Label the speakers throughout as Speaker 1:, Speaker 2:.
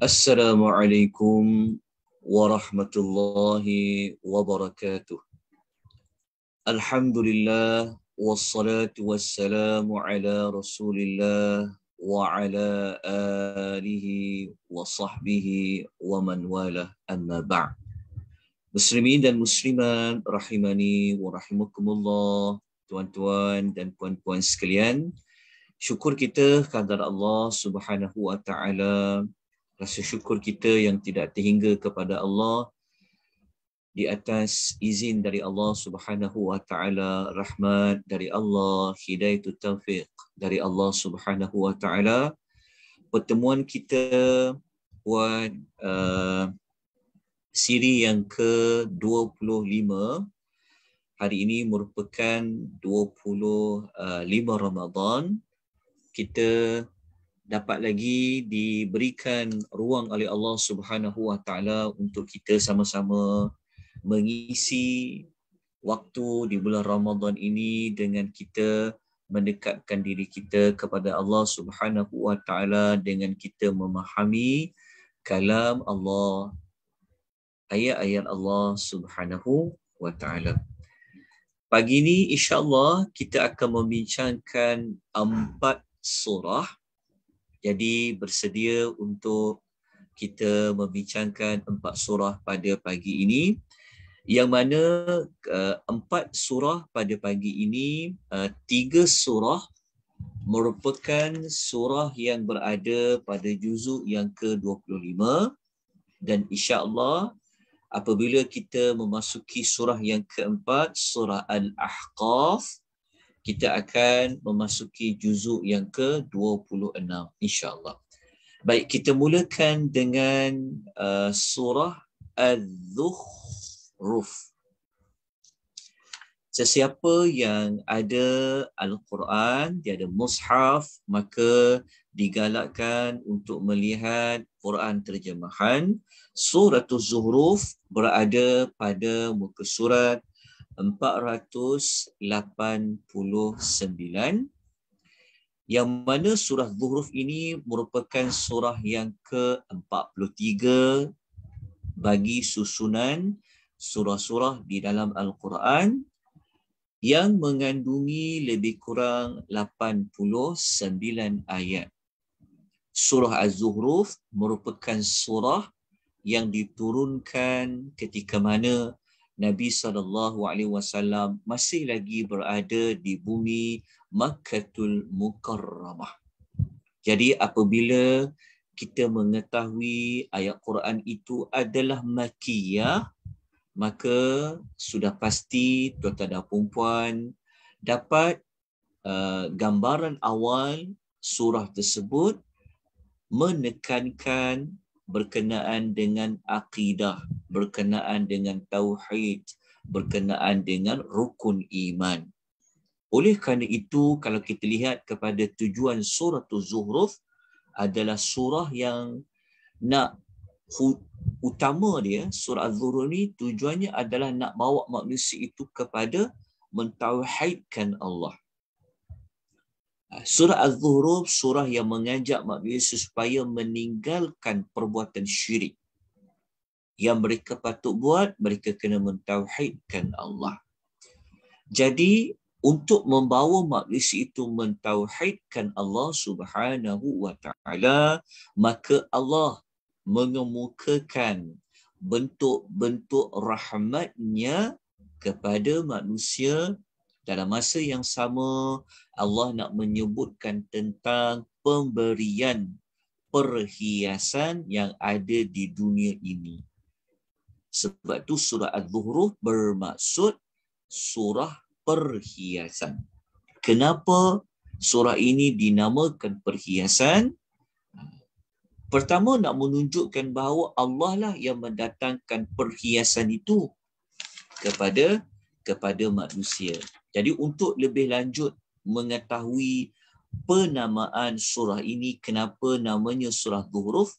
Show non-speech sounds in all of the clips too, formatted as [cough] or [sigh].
Speaker 1: Assalamualaikum warahmatullahi wabarakatuh. Alhamdulillah wassalatu wassalamu ala Rasulillah wa ala alihi wa sahbihi wa man walah amma ba' Muslimin dan muslimat rahimani wa rahimakumullah tuan-tuan dan puan-puan sekalian syukur kita kepada Allah Subhanahu wa taala rasa syukur kita yang tidak terhingga kepada Allah di atas izin dari Allah Subhanahu wa taala rahmat dari Allah hidayatul taufiq dari Allah Subhanahu wa taala pertemuan kita buat uh, siri yang ke-25 hari ini merupakan 25 uh, Ramadan kita dapat lagi diberikan ruang oleh Allah Subhanahu Wa Taala untuk kita sama-sama mengisi waktu di bulan Ramadan ini dengan kita mendekatkan diri kita kepada Allah Subhanahu Wa Taala dengan kita memahami kalam Allah ayat-ayat Allah Subhanahu Wa Taala. Pagi ini insya-Allah kita akan membincangkan empat surah jadi bersedia untuk kita membincangkan empat surah pada pagi ini yang mana eh, empat surah pada pagi ini eh, tiga surah merupakan surah yang berada pada juzuk yang ke-25 dan insya-Allah apabila kita memasuki surah yang keempat surah al-ahqaf kita akan memasuki juzuk yang ke-26 insya-Allah. Baik, kita mulakan dengan uh, surah al zukhruf Sesiapa yang ada Al-Quran, dia ada mushaf, maka digalakkan untuk melihat Quran terjemahan. Surah al zukhruf berada pada muka surat 489 yang mana surah Zuhruf ini merupakan surah yang ke-43 bagi susunan surah-surah di dalam Al-Quran yang mengandungi lebih kurang 89 ayat. Surah Az-Zuhruf merupakan surah yang diturunkan ketika mana Nabi saw masih lagi berada di bumi Makkahul Mukarramah. Jadi apabila kita mengetahui ayat Quran itu adalah makiyah maka sudah pasti tuan-tuan dan puan dapat uh, gambaran awal surah tersebut menekankan berkenaan dengan akidah, berkenaan dengan tauhid, berkenaan dengan rukun iman. Oleh kerana itu, kalau kita lihat kepada tujuan surah Zuhruf adalah surah yang nak utama dia, surah Zuhruf ni tujuannya adalah nak bawa manusia itu kepada mentauhidkan Allah. Ah, surah Al zuhruf surah yang mengajak manusia supaya meninggalkan perbuatan syirik. Yang mereka patut buat, mereka kena mentauhidkan Allah. Jadi, untuk membawa manusia itu mentauhidkan Allah Subhanahu wa taala, maka Allah mengemukakan bentuk-bentuk rahmatnya kepada manusia dalam masa yang sama Allah nak menyebutkan tentang pemberian perhiasan yang ada di dunia ini. Sebab tu surah al zuhruh bermaksud surah perhiasan. Kenapa surah ini dinamakan perhiasan? Pertama nak menunjukkan bahawa Allah lah yang mendatangkan perhiasan itu kepada kepada manusia. Jadi untuk lebih lanjut mengetahui penamaan surah ini kenapa namanya surah Zuhruf,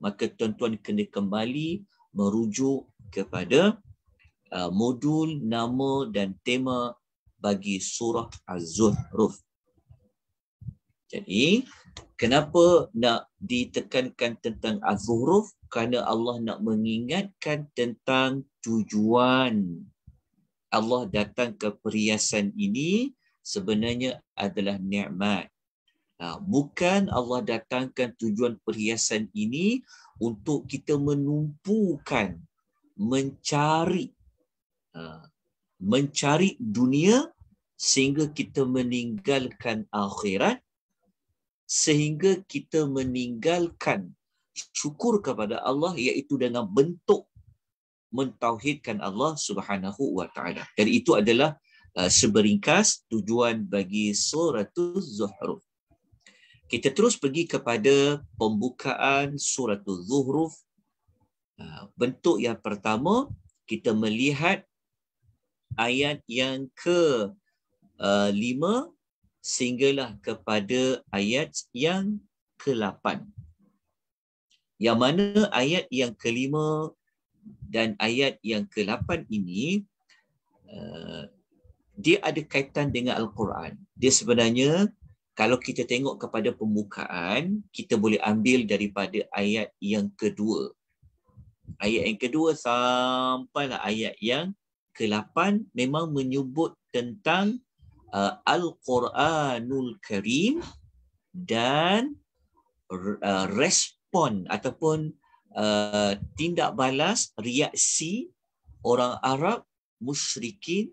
Speaker 1: maka tuan-tuan kena kembali merujuk kepada uh, modul nama dan tema bagi surah Az-Zuhruf. Jadi kenapa nak ditekankan tentang Az-Zuhruf? Kerana Allah nak mengingatkan tentang tujuan Allah datang ke perhiasan ini sebenarnya adalah nikmat. Ha, bukan Allah datangkan tujuan perhiasan ini untuk kita menumpukan, mencari, ha, mencari dunia sehingga kita meninggalkan akhirat, sehingga kita meninggalkan syukur kepada Allah iaitu dengan bentuk mentauhidkan Allah Subhanahu wa taala. Jadi itu adalah uh, seberingkas tujuan bagi suratul Zuhruf. Kita terus pergi kepada pembukaan suratul Zuhruf. Uh, bentuk yang pertama kita melihat ayat yang ke uh, lima sehinggalah kepada ayat yang ke-8. Yang mana ayat yang kelima dan ayat yang ke-8 ini uh, dia ada kaitan dengan al-Quran. Dia sebenarnya kalau kita tengok kepada pembukaan, kita boleh ambil daripada ayat yang kedua. Ayat yang kedua sampailah ayat yang ke-8 memang menyebut tentang uh, al-Quranul Karim dan uh, respon ataupun Uh, tindak balas reaksi orang Arab musyrikin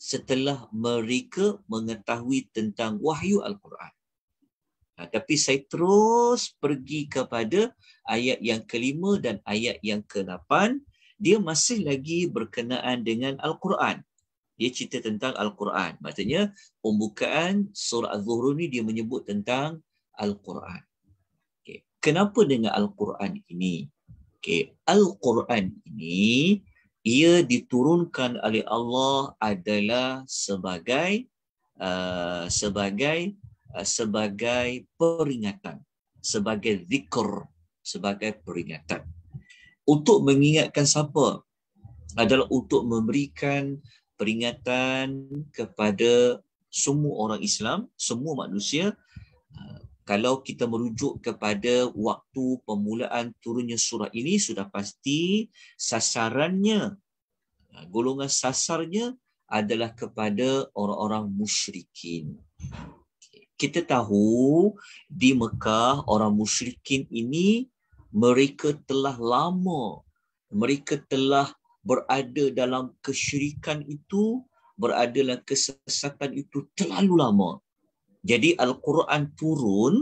Speaker 1: setelah mereka mengetahui tentang wahyu Al-Quran. Ha, tapi saya terus pergi kepada ayat yang kelima dan ayat yang ke-8, Dia masih lagi berkenaan dengan Al-Quran. Dia cerita tentang Al-Quran. Maksudnya, pembukaan surah az zuhru ni dia menyebut tentang Al-Quran. Okay. Kenapa dengan Al-Quran ini? Okay. Al-Quran ini ia diturunkan oleh Allah adalah sebagai uh, sebagai uh, sebagai peringatan, sebagai zikr, sebagai peringatan. Untuk mengingatkan siapa? Adalah untuk memberikan peringatan kepada semua orang Islam, semua manusia kalau kita merujuk kepada waktu permulaan turunnya surah ini sudah pasti sasarannya ha, golongan sasarnya adalah kepada orang-orang musyrikin. Kita tahu di Mekah orang musyrikin ini mereka telah lama mereka telah berada dalam kesyirikan itu berada dalam kesesatan itu terlalu lama jadi Al-Quran turun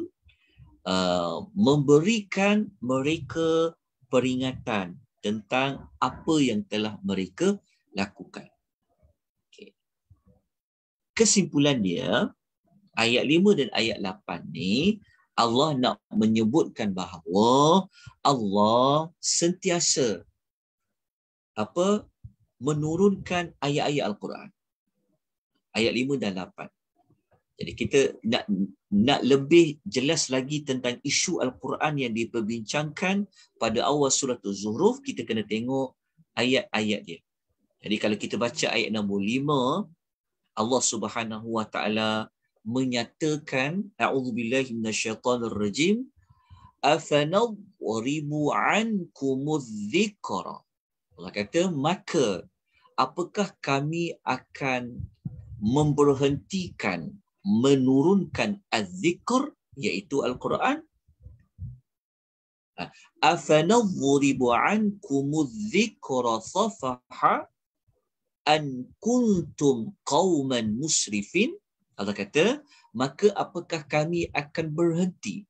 Speaker 1: uh, memberikan mereka peringatan tentang apa yang telah mereka lakukan. Okay. Kesimpulan dia, ayat 5 dan ayat 8 ni, Allah nak menyebutkan bahawa Allah sentiasa apa menurunkan ayat-ayat Al-Quran. Ayat 5 dan jadi kita nak nak lebih jelas lagi tentang isu Al-Quran yang diperbincangkan pada awal surah Az-Zuhruf kita kena tengok ayat-ayat dia. Jadi kalau kita baca ayat 65 Allah Subhanahu Wa Taala menyatakan a'udzubillahi minasyaitonir rajim afanadribu ankumudzikra. Allah kata maka apakah kami akan memberhentikan menurunkan az-zikr iaitu al-Quran afanadhribu ankum az-zikra safaha an kuntum qauman musrifin Allah kata maka apakah kami akan berhenti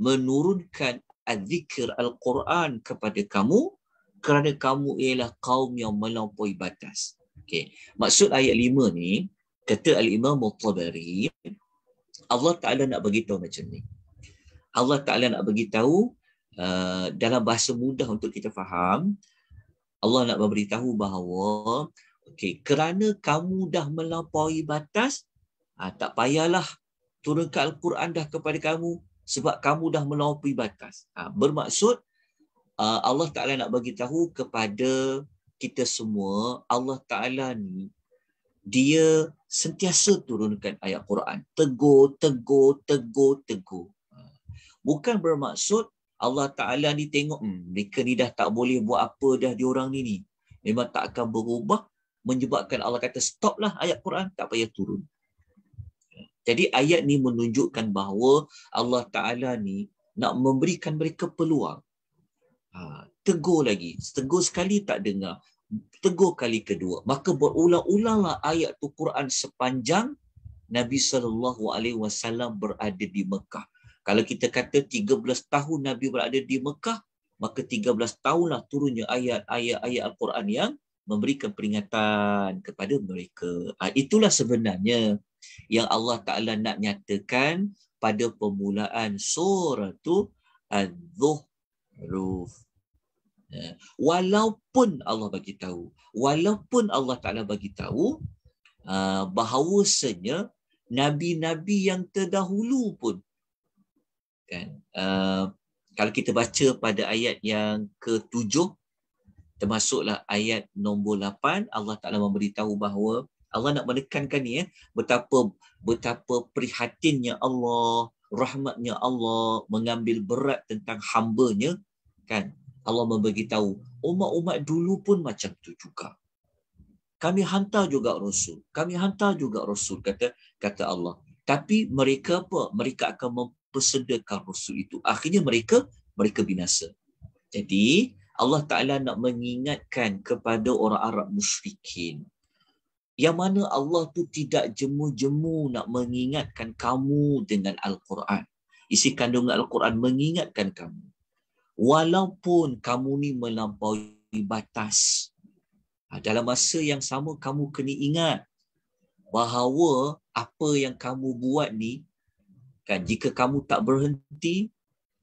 Speaker 1: menurunkan az-zikr al-Quran kepada kamu kerana kamu ialah kaum yang melampaui batas. Okey. Maksud ayat 5 ni kata al-Imam Al-Tabari Allah Taala nak bagi tahu macam ni. Allah Taala nak bagi tahu uh, dalam bahasa mudah untuk kita faham Allah nak memberitahu bahawa okey kerana kamu dah melampaui batas uh, tak payahlah turunkan al-Quran dah kepada kamu sebab kamu dah melampaui batas. Uh, bermaksud uh, Allah Taala nak bagi tahu kepada kita semua Allah Taala ni dia sentiasa turunkan ayat Quran. Tegur, tegur, tegur, tegur. Ha. Bukan bermaksud Allah Ta'ala ni tengok, hmm, mereka ni dah tak boleh buat apa dah diorang ni ni. Memang tak akan berubah menyebabkan Allah kata stoplah ayat Quran, tak payah turun. Jadi ayat ni menunjukkan bahawa Allah Ta'ala ni nak memberikan mereka peluang. Ha, tegur lagi. Tegur sekali tak dengar tegur kali kedua. Maka berulang-ulanglah ayat tu Quran sepanjang Nabi sallallahu alaihi wasallam berada di Mekah. Kalau kita kata 13 tahun Nabi berada di Mekah, maka 13 tahunlah turunnya ayat-ayat ayat Al-Quran yang memberikan peringatan kepada mereka. Ah, itulah sebenarnya yang Allah Taala nak nyatakan pada permulaan surah tu Az-Zuhruf. Ya. walaupun Allah bagi tahu walaupun Allah Taala bagi tahu ah, bahawasanya nabi-nabi yang terdahulu pun kan ah, kalau kita baca pada ayat yang ketujuh termasuklah ayat nombor 8 Allah Taala memberitahu bahawa Allah nak menekankan ni ya betapa betapa prihatinnya Allah rahmatnya Allah mengambil berat tentang hamba-Nya kan Allah memberitahu umat-umat dulu pun macam tu juga. Kami hantar juga Rasul. Kami hantar juga Rasul, kata kata Allah. Tapi mereka apa? Mereka akan mempersedekan Rasul itu. Akhirnya mereka, mereka binasa. Jadi Allah Ta'ala nak mengingatkan kepada orang Arab musyrikin. Yang mana Allah tu tidak jemu-jemu nak mengingatkan kamu dengan Al-Quran. Isi kandungan Al-Quran mengingatkan kamu walaupun kamu ni melampaui batas ha, dalam masa yang sama kamu kena ingat bahawa apa yang kamu buat ni kan jika kamu tak berhenti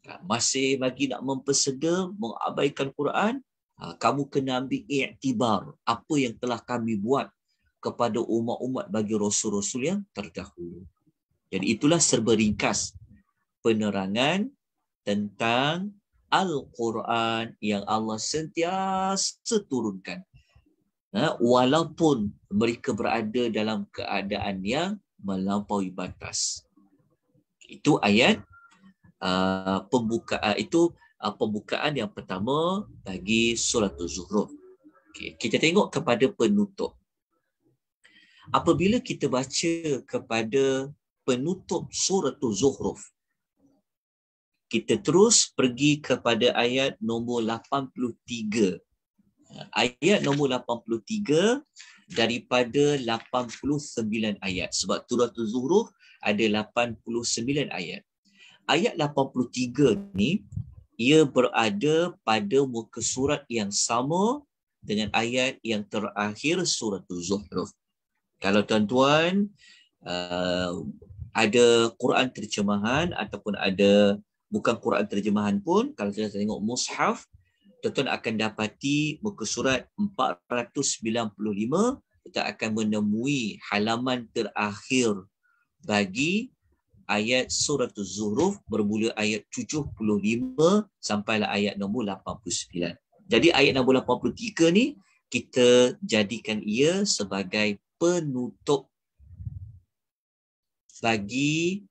Speaker 1: kan, masih lagi nak mempersega mengabaikan Quran ha, kamu kena ambil iktibar apa yang telah kami buat kepada umat-umat bagi rasul-rasul yang terdahulu. Jadi itulah serba ringkas penerangan tentang Al-Quran yang Allah sentiasa turunkan. Ha, walaupun mereka berada dalam keadaan yang melampaui batas. Itu ayat uh, pembukaan uh, itu uh, pembukaan yang pertama bagi surah az Okay. kita tengok kepada penutup. Apabila kita baca kepada penutup surah az kita terus pergi kepada ayat nombor 83. Ayat nombor 83 daripada 89 ayat. Sebab Turatul Zuhruh ada 89 ayat. Ayat 83 ni, ia berada pada muka surat yang sama dengan ayat yang terakhir surat Zuhruh. Kalau tuan-tuan uh, ada Quran terjemahan ataupun ada bukan Quran terjemahan pun kalau kita tengok mushaf tuan akan dapati muka surat 495 kita akan menemui halaman terakhir bagi ayat surah Az-Zuhruf bermula ayat 75 sampailah ayat nombor 89. Jadi ayat nombor 83 ni kita jadikan ia sebagai penutup bagi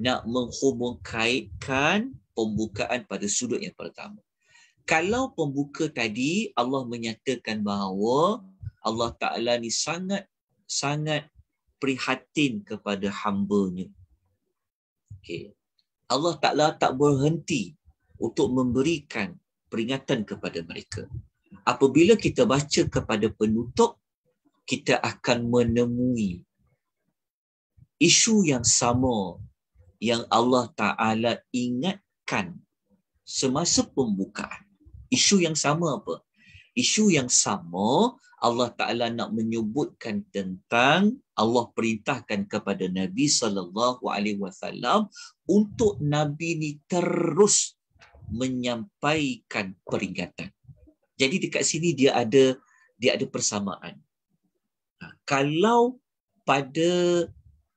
Speaker 1: nak menghubung kaitkan pembukaan pada sudut yang pertama. Kalau pembuka tadi Allah menyatakan bahawa Allah Taala ni sangat sangat prihatin kepada hambaNya. Okay, Allah Taala tak berhenti untuk memberikan peringatan kepada mereka. Apabila kita baca kepada penutup kita akan menemui isu yang sama yang Allah Ta'ala ingatkan semasa pembukaan. Isu yang sama apa? Isu yang sama Allah Ta'ala nak menyebutkan tentang Allah perintahkan kepada Nabi Sallallahu Alaihi Wasallam untuk Nabi ni terus menyampaikan peringatan. Jadi dekat sini dia ada dia ada persamaan. Ha, kalau pada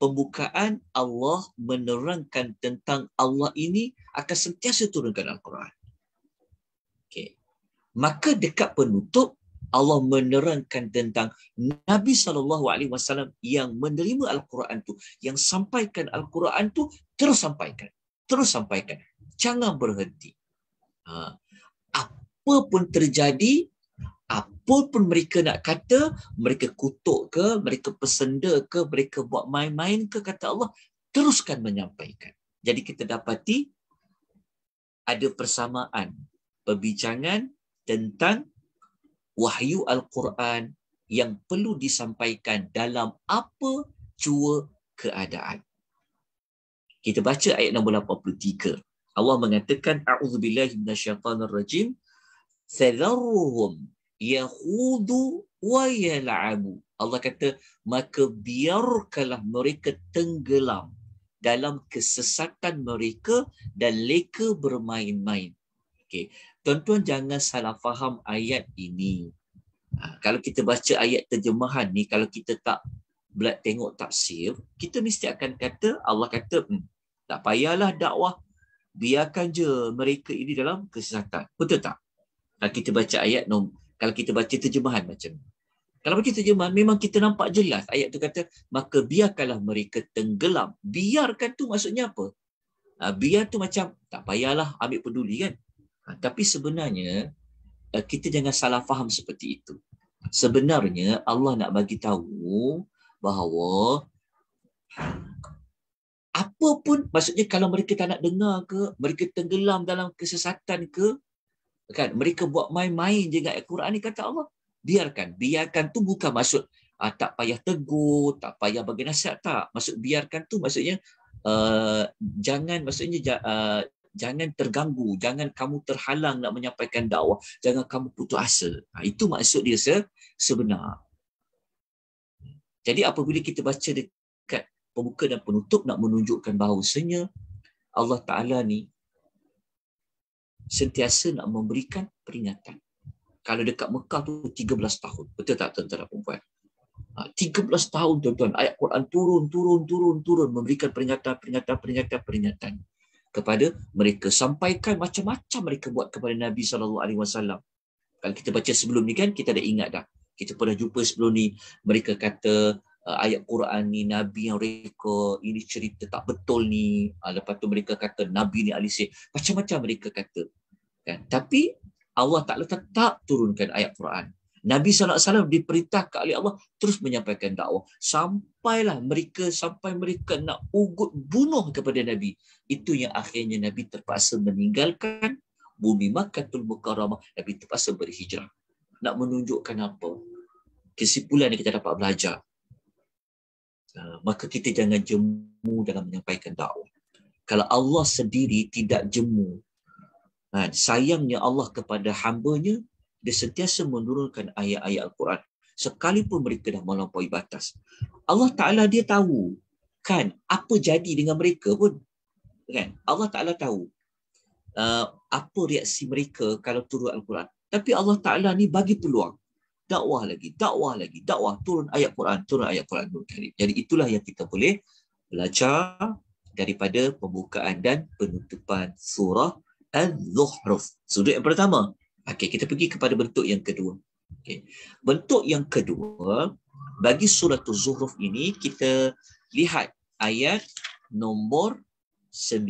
Speaker 1: pembukaan Allah menerangkan tentang Allah ini akan sentiasa turunkan Al-Quran. Okay. Maka dekat penutup, Allah menerangkan tentang Nabi SAW yang menerima Al-Quran tu, yang sampaikan Al-Quran tu, terus sampaikan. Terus sampaikan. Jangan berhenti. Ha. Apa terjadi, apa pun mereka nak kata, mereka kutuk ke, mereka pesenda ke, mereka buat main-main ke, kata Allah, teruskan menyampaikan. Jadi kita dapati ada persamaan perbincangan tentang wahyu Al-Quran yang perlu disampaikan dalam apa cua keadaan. Kita baca ayat nombor 83. Allah mengatakan, rajim, Thadarruhum yahudu wa yal'abu. Allah kata, maka biarkanlah mereka tenggelam dalam kesesatan mereka dan leka bermain-main. Okey. Tuan-tuan jangan salah faham ayat ini. Ha, kalau kita baca ayat terjemahan ni, kalau kita tak belak tengok tafsir, kita mesti akan kata, Allah kata, hmm, tak payahlah dakwah. Biarkan je mereka ini dalam kesesatan. Betul tak? kita baca ayat nombor kalau kita baca terjemahan macam ni. Kalau baca terjemahan, memang kita nampak jelas. Ayat tu kata, maka biarkanlah mereka tenggelam. Biarkan tu maksudnya apa? Ha, biar tu macam, tak payahlah ambil peduli kan? Ha, tapi sebenarnya, eh, kita jangan salah faham seperti itu. Sebenarnya Allah nak bagi tahu bahawa apapun maksudnya kalau mereka tak nak dengar ke, mereka tenggelam dalam kesesatan ke, kan mereka buat main-main je dengan Al-Quran ni kata Allah biarkan biarkan tu bukan maksud uh, tak payah tegur tak payah bagi nasihat tak maksud biarkan tu maksudnya uh, jangan maksudnya uh, jangan terganggu jangan kamu terhalang nak menyampaikan dakwah jangan kamu putus asa ha, itu maksud dia se sebenar jadi apabila kita baca dekat pembuka dan penutup nak menunjukkan bahawasanya Allah Taala ni sentiasa nak memberikan peringatan. Kalau dekat Mekah tu 13 tahun. Betul tak tuan-tuan dan perempuan? 13 ha, tahun tuan-tuan. Ayat Quran turun, turun, turun, turun. Memberikan peringatan, peringatan, peringatan, peringatan. Kepada mereka. Sampaikan macam-macam mereka buat kepada Nabi SAW. Kalau kita baca sebelum ni kan, kita dah ingat dah. Kita pernah jumpa sebelum ni. Mereka kata, uh, ayat Quran ni Nabi yang reka, ini cerita tak betul ni. Uh, lepas tu mereka kata Nabi ni ahli Macam-macam mereka kata. Kan? Tapi Allah Ta'ala tetap turunkan ayat Quran. Nabi Sallallahu Alaihi Wasallam diperintahkan oleh Allah terus menyampaikan dakwah. Sampailah mereka, sampai mereka nak ugut bunuh kepada Nabi. Itu yang akhirnya Nabi terpaksa meninggalkan bumi makatul mukarramah. Nabi terpaksa berhijrah. Nak menunjukkan apa? Kesimpulan yang kita dapat belajar. Ah, maka kita jangan jemu dalam menyampaikan dakwah. Kalau Allah sendiri tidak jemu, ah, sayangnya Allah kepada hambanya, dia sentiasa menurunkan ayat-ayat Al-Quran. Sekalipun mereka dah melampaui batas. Allah Ta'ala dia tahu kan apa jadi dengan mereka pun. Kan? Allah Ta'ala tahu uh, apa reaksi mereka kalau turun Al-Quran. Tapi Allah Ta'ala ni bagi peluang dakwah lagi, dakwah lagi, dakwah turun ayat Quran, turun ayat Quran Nur Karim. Jadi itulah yang kita boleh belajar daripada pembukaan dan penutupan surah Al-Zuhruf. Sudut yang pertama. Okey, kita pergi kepada bentuk yang kedua. Okey. Bentuk yang kedua bagi surah Az-Zuhruf ini kita lihat ayat nombor 9.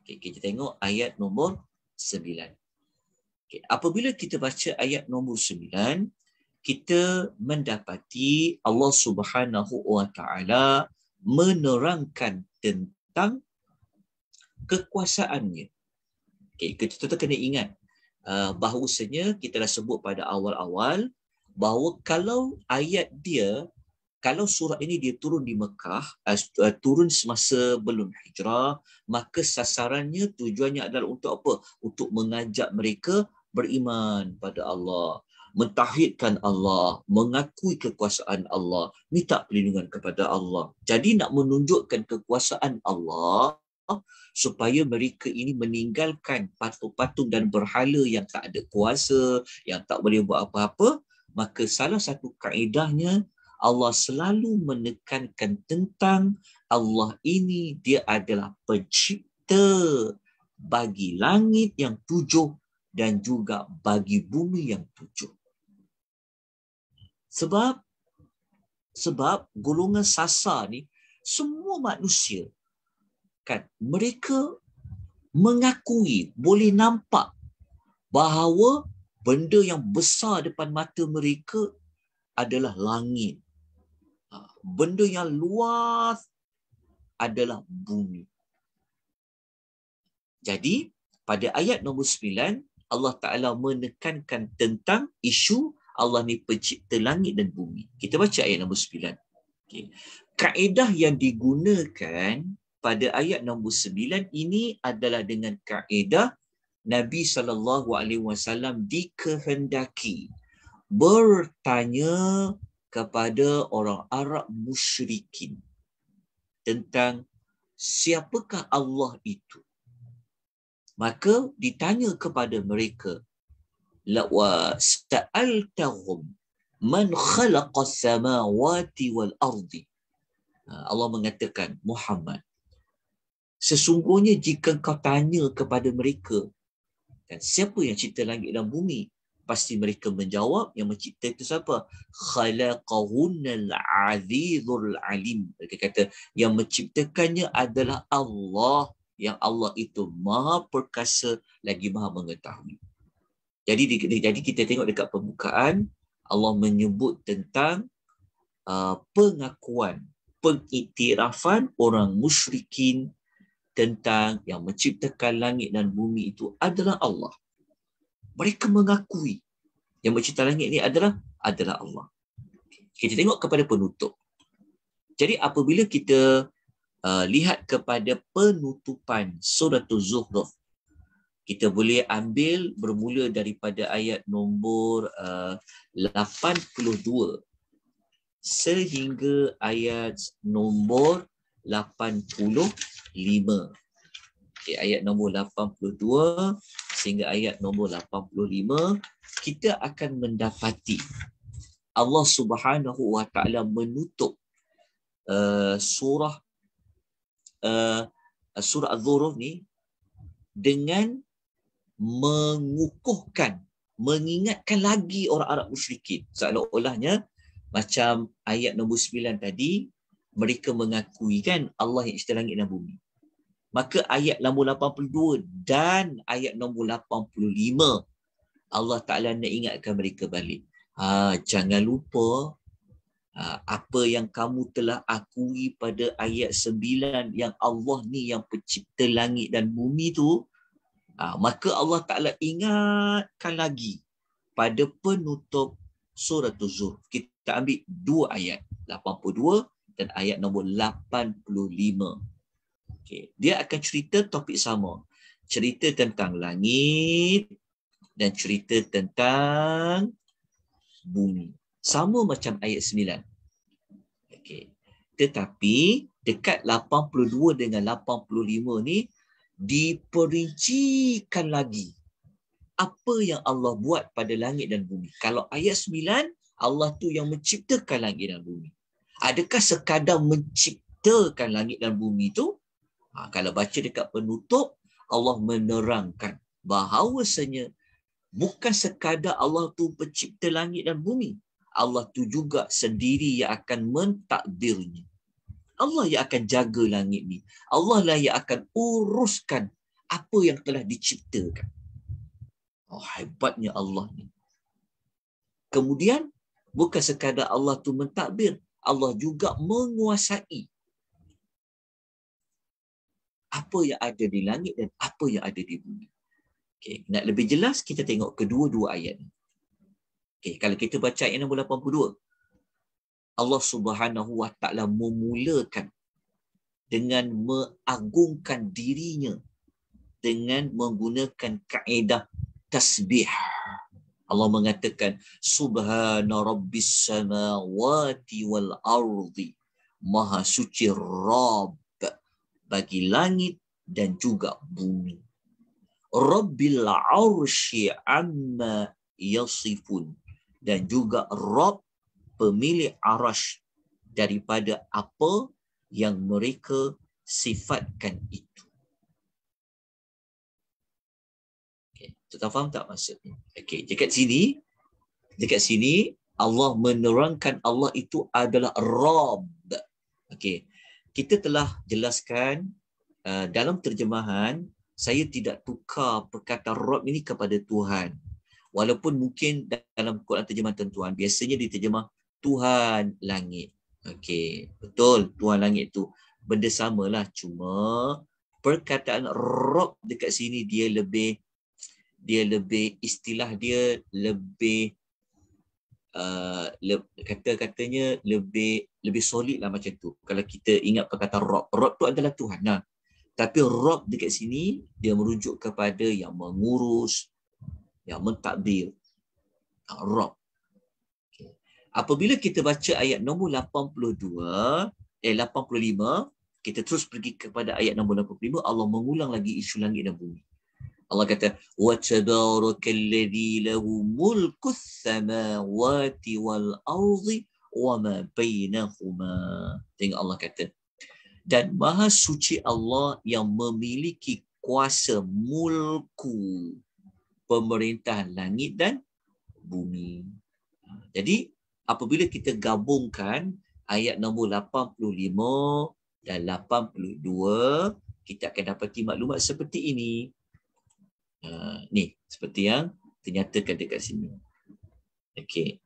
Speaker 1: Okey, kita tengok ayat nombor 9. Okay, apabila kita baca ayat nombor kita mendapati Allah Subhanahu wa taala menerangkan tentang kekuasaannya. Okey, kita tetap kena ingat uh, bahawasanya kita dah sebut pada awal-awal bahawa kalau ayat dia kalau surah ini dia turun di Mekah, uh, uh turun semasa belum hijrah, maka sasarannya tujuannya adalah untuk apa? Untuk mengajak mereka beriman pada Allah mentahidkan Allah, mengakui kekuasaan Allah, minta perlindungan kepada Allah. Jadi nak menunjukkan kekuasaan Allah supaya mereka ini meninggalkan patung-patung dan berhala yang tak ada kuasa, yang tak boleh buat apa-apa, maka salah satu kaedahnya Allah selalu menekankan tentang Allah ini dia adalah pencipta bagi langit yang tujuh dan juga bagi bumi yang tujuh. Sebab sebab golongan sasa ni semua manusia kan mereka mengakui boleh nampak bahawa benda yang besar depan mata mereka adalah langit. Ha, benda yang luas adalah bumi. Jadi pada ayat nombor 9 Allah Taala menekankan tentang isu Allah ni pencipta langit dan bumi. Kita baca ayat nombor 9. Okay. Kaedah yang digunakan pada ayat nombor 9 ini adalah dengan kaedah Nabi SAW dikehendaki bertanya kepada orang Arab musyrikin tentang siapakah Allah itu. Maka ditanya kepada mereka, وسألتهم من خلق السماوات والأرض Allah mengatakan Muhammad sesungguhnya jika kau tanya kepada mereka dan siapa yang cipta langit dan bumi pasti mereka menjawab yang mencipta itu siapa khalaqahunnal azizul alim mereka kata yang menciptakannya adalah Allah yang Allah itu maha perkasa lagi maha mengetahui jadi jadi kita tengok dekat pembukaan Allah menyebut tentang uh, pengakuan, pengiktirafan orang musyrikin tentang yang menciptakan langit dan bumi itu adalah Allah. Mereka mengakui yang mencipta langit ini adalah adalah Allah. Kita tengok kepada penutup. Jadi apabila kita uh, lihat kepada penutupan surah Zuhruf kita boleh ambil bermula daripada ayat nombor uh, 82 sehingga ayat nombor 85. Okay, ayat nombor 82 sehingga ayat nombor 85 kita akan mendapati Allah Subhanahu Wa Taala menutup uh, surah uh, surah Az-Zuruf ni dengan mengukuhkan, mengingatkan lagi orang Arab musyrikin. Seolah-olahnya macam ayat nombor 9 tadi, mereka mengakui kan Allah yang cipta langit dan bumi. Maka ayat nombor 82 dan ayat nombor 85, Allah Ta'ala nak ingatkan mereka balik. Ha, jangan lupa ha, apa yang kamu telah akui pada ayat 9 yang Allah ni yang pencipta langit dan bumi tu, Ha, maka Allah Ta'ala ingatkan lagi pada penutup surah Tuzur. Kita ambil dua ayat. 82 dan ayat nombor 85. Okay. Dia akan cerita topik sama. Cerita tentang langit dan cerita tentang bumi. Sama macam ayat 9. Okay. Tetapi dekat 82 dengan 85 ni diperincikan lagi apa yang Allah buat pada langit dan bumi. Kalau ayat 9, Allah tu yang menciptakan langit dan bumi. Adakah sekadar menciptakan langit dan bumi itu? Ha, kalau baca dekat penutup, Allah menerangkan bahawasanya bukan sekadar Allah tu pencipta langit dan bumi. Allah tu juga sendiri yang akan mentakdirnya. Allah yang akan jaga langit ni. Allah lah yang akan uruskan apa yang telah diciptakan. Oh, hebatnya Allah ni. Kemudian, bukan sekadar Allah tu mentadbir, Allah juga menguasai apa yang ada di langit dan apa yang ada di bumi. Okay. Nak lebih jelas, kita tengok kedua-dua ayat ni. Okay. Kalau kita baca ayat nombor 82, Allah Subhanahu Wa Taala memulakan dengan mengagungkan dirinya dengan menggunakan kaedah tasbih. Allah mengatakan subhana rabbis samawati wal ardi maha suci rabb bagi langit dan juga bumi. Rabbil arsy amma yasifun dan juga rabb pemilik arash daripada apa yang mereka sifatkan itu. Okay. Tuan faham tak maksudnya? Okay. Dekat sini, dekat sini Allah menerangkan Allah itu adalah Rabb. Okay. Kita telah jelaskan uh, dalam terjemahan, saya tidak tukar perkataan Rabb ini kepada Tuhan. Walaupun mungkin dalam Quran terjemahan tuan biasanya diterjemah Tuhan langit. Okey, betul Tuhan langit tu berdesamalah cuma perkataan rob dekat sini dia lebih dia lebih istilah dia lebih Uh, le, kata-katanya lebih lebih solid lah macam tu kalau kita ingat perkataan Rob Rob tu adalah Tuhan nah. tapi Rob dekat sini dia merujuk kepada yang mengurus yang mentadbir ah, Rob apabila kita baca ayat nombor 82 eh 85 kita terus pergi kepada ayat nombor 85 Allah mengulang lagi isu langit dan bumi Allah kata wa الَّذِي lahu mulku samawati wal ardi wa ma bainahuma tengok Allah kata dan maha suci Allah yang memiliki kuasa mulku pemerintah langit dan bumi. Jadi apabila kita gabungkan ayat nombor 85 dan 82 kita akan dapati maklumat seperti ini uh, ni seperti yang dinyatakan dekat sini okey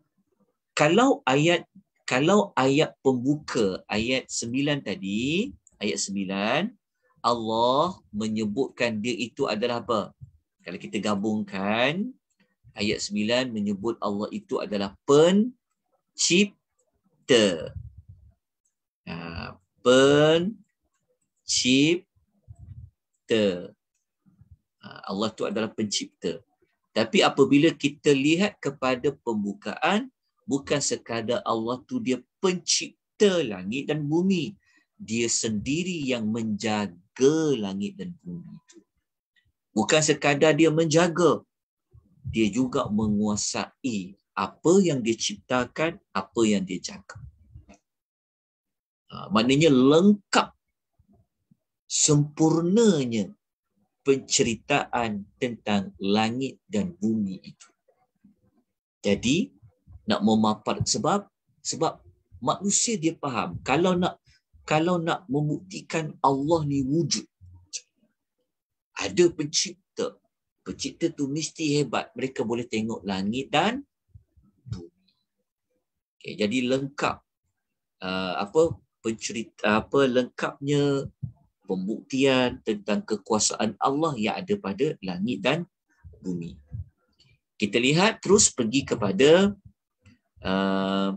Speaker 1: kalau ayat kalau ayat pembuka ayat 9 tadi ayat 9 Allah menyebutkan dia itu adalah apa kalau kita gabungkan ayat 9 menyebut Allah itu adalah pen pencipta. Ha, pencipta. Ha, Allah tu adalah pencipta. Tapi apabila kita lihat kepada pembukaan, bukan sekadar Allah tu dia pencipta langit dan bumi. Dia sendiri yang menjaga langit dan bumi itu. Bukan sekadar dia menjaga, dia juga menguasai apa yang dia ciptakan, apa yang dia jaga. Ha, maknanya lengkap sempurnanya penceritaan tentang langit dan bumi itu. Jadi nak memapar sebab sebab manusia dia faham kalau nak kalau nak membuktikan Allah ni wujud ada pencipta pencipta tu mesti hebat mereka boleh tengok langit dan bumi. Okay, jadi lengkap uh, apa pencerita apa lengkapnya pembuktian tentang kekuasaan Allah yang ada pada langit dan bumi. Kita lihat terus pergi kepada uh,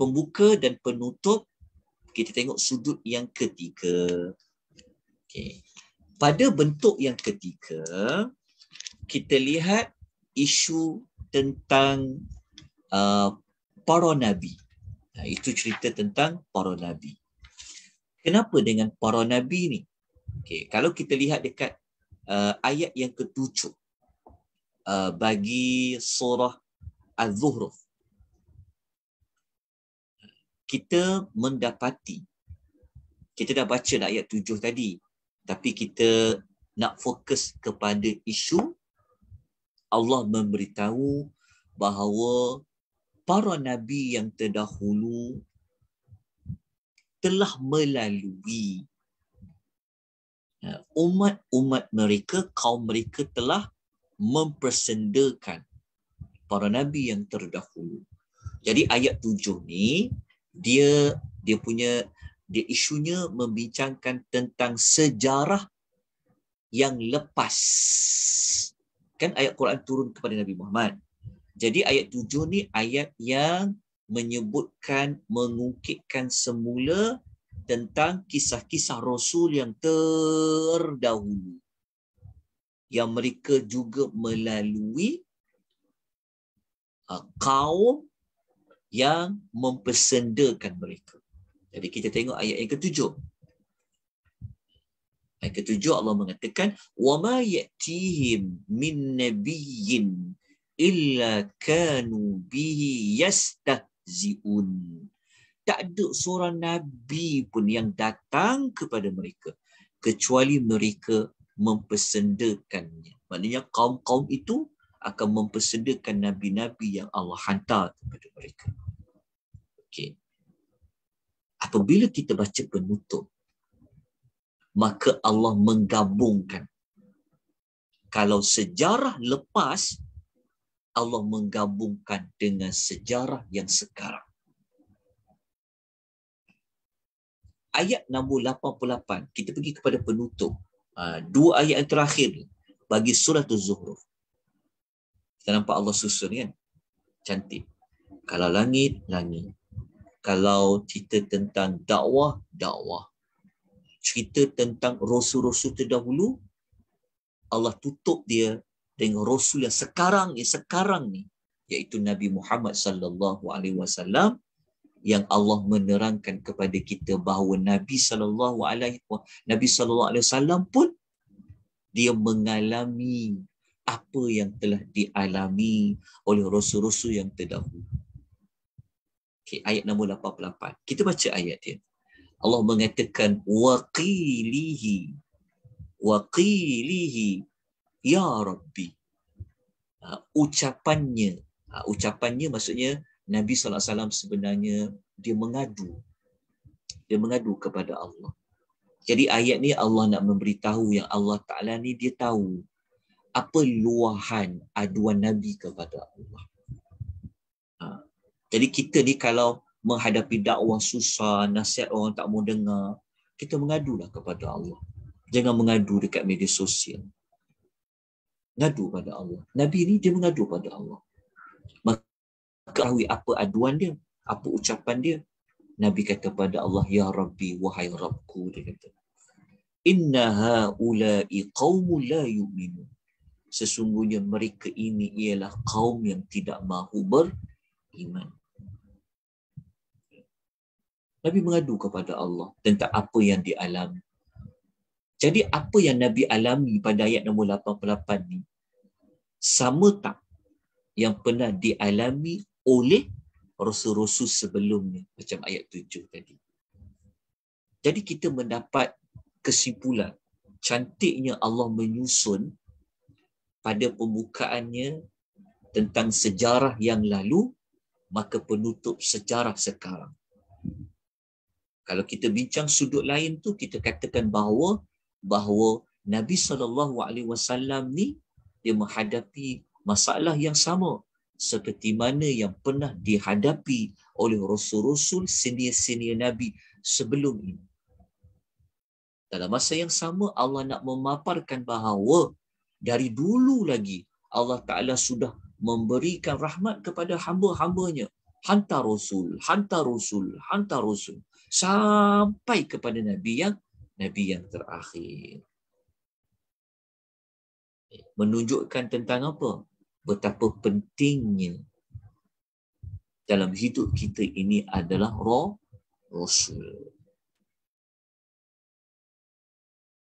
Speaker 1: pembuka dan penutup kita tengok sudut yang ketiga. Okay. Pada bentuk yang ketiga, kita lihat isu tentang uh, para nabi. Nah, itu cerita tentang para nabi. Kenapa dengan para nabi ni? Okay, kalau kita lihat dekat uh, ayat yang ketujuh uh, bagi surah al zuhruf Kita mendapati, kita dah baca ayat tujuh tadi. Tapi kita nak fokus kepada isu Allah memberitahu bahawa para nabi yang terdahulu telah melalui ya, umat-umat mereka, kaum mereka telah mempersendakan para nabi yang terdahulu. Jadi ayat tujuh ni dia dia punya dia isunya membincangkan tentang sejarah yang lepas kan ayat Quran turun kepada Nabi Muhammad. Jadi ayat tujuh ni ayat yang menyebutkan mengungkitkan semula tentang kisah-kisah rasul yang terdahulu yang mereka juga melalui uh, kaum yang mempersendakan mereka. Jadi kita tengok ayat yang ketujuh. Ayat ketujuh Allah mengatakan وَمَا يَأْتِيهِمْ مِنْ نَبِيٍ إِلَّا كَانُوا بِهِ يَسْتَهْزِئُونَ Tak ada seorang Nabi pun yang datang kepada mereka kecuali mereka mempersendakannya. Maknanya kaum-kaum itu akan mempersendakan Nabi-Nabi yang Allah hantar kepada mereka. Okey. Apabila kita baca penutup, maka Allah menggabungkan. Kalau sejarah lepas, Allah menggabungkan dengan sejarah yang sekarang. Ayat nombor 88, kita pergi kepada penutup. Ah, dua ayat yang terakhir bagi surah Az-Zuhruf. Kita nampak Allah susun kan? Cantik. Kalau langit, langit. Kalau cerita tentang dakwah, dakwah cerita tentang rasul-rasul terdahulu Allah tutup dia dengan rasul yang sekarang ni sekarang ni iaitu Nabi Muhammad sallallahu alaihi wasallam yang Allah menerangkan kepada kita bahawa Nabi sallallahu alaihi wa Nabi sallallahu alaihi wasallam pun dia mengalami apa yang telah dialami oleh rasul-rasul yang terdahulu. Okay, ayat nombor 88. Kita baca ayat dia. Allah mengatakan waqilihi waqilihi ya rabbi ha, ucapannya ha, ucapannya maksudnya Nabi sallallahu alaihi wasallam sebenarnya dia mengadu dia mengadu kepada Allah jadi ayat ni Allah nak memberitahu yang Allah Taala ni dia tahu apa luahan aduan Nabi kepada Allah ha, jadi kita ni kalau menghadapi dakwah susah, nasihat orang tak mau dengar, kita mengadulah kepada Allah. Jangan mengadu dekat media sosial. Ngadu pada Allah. Nabi ni dia mengadu pada Allah. Maka apa aduan dia, apa ucapan dia. Nabi kata pada Allah, Ya Rabbi, wahai Rabbku, dia kata. Inna ha'ulai qawmu la yu'minu. Sesungguhnya mereka ini ialah kaum yang tidak mahu beriman. Nabi mengadu kepada Allah tentang apa yang dialami. Jadi apa yang Nabi alami pada ayat nombor 88 ni sama tak yang pernah dialami oleh rasul-rasul sebelumnya macam ayat 7 tadi. Jadi kita mendapat kesimpulan cantiknya Allah menyusun pada pembukaannya tentang sejarah yang lalu maka penutup sejarah sekarang kalau kita bincang sudut lain tu kita katakan bahawa bahawa Nabi saw ni dia menghadapi masalah yang sama seperti mana yang pernah dihadapi oleh rasul-rasul senior-senior Nabi sebelum ini. Dalam masa yang sama Allah nak memaparkan bahawa dari dulu lagi Allah Taala sudah memberikan rahmat kepada hamba-hambanya hantar rasul, hantar rasul, hantar rasul sampai kepada nabi yang nabi yang terakhir. Menunjukkan tentang apa? Betapa pentingnya dalam hidup kita ini adalah roh rasul.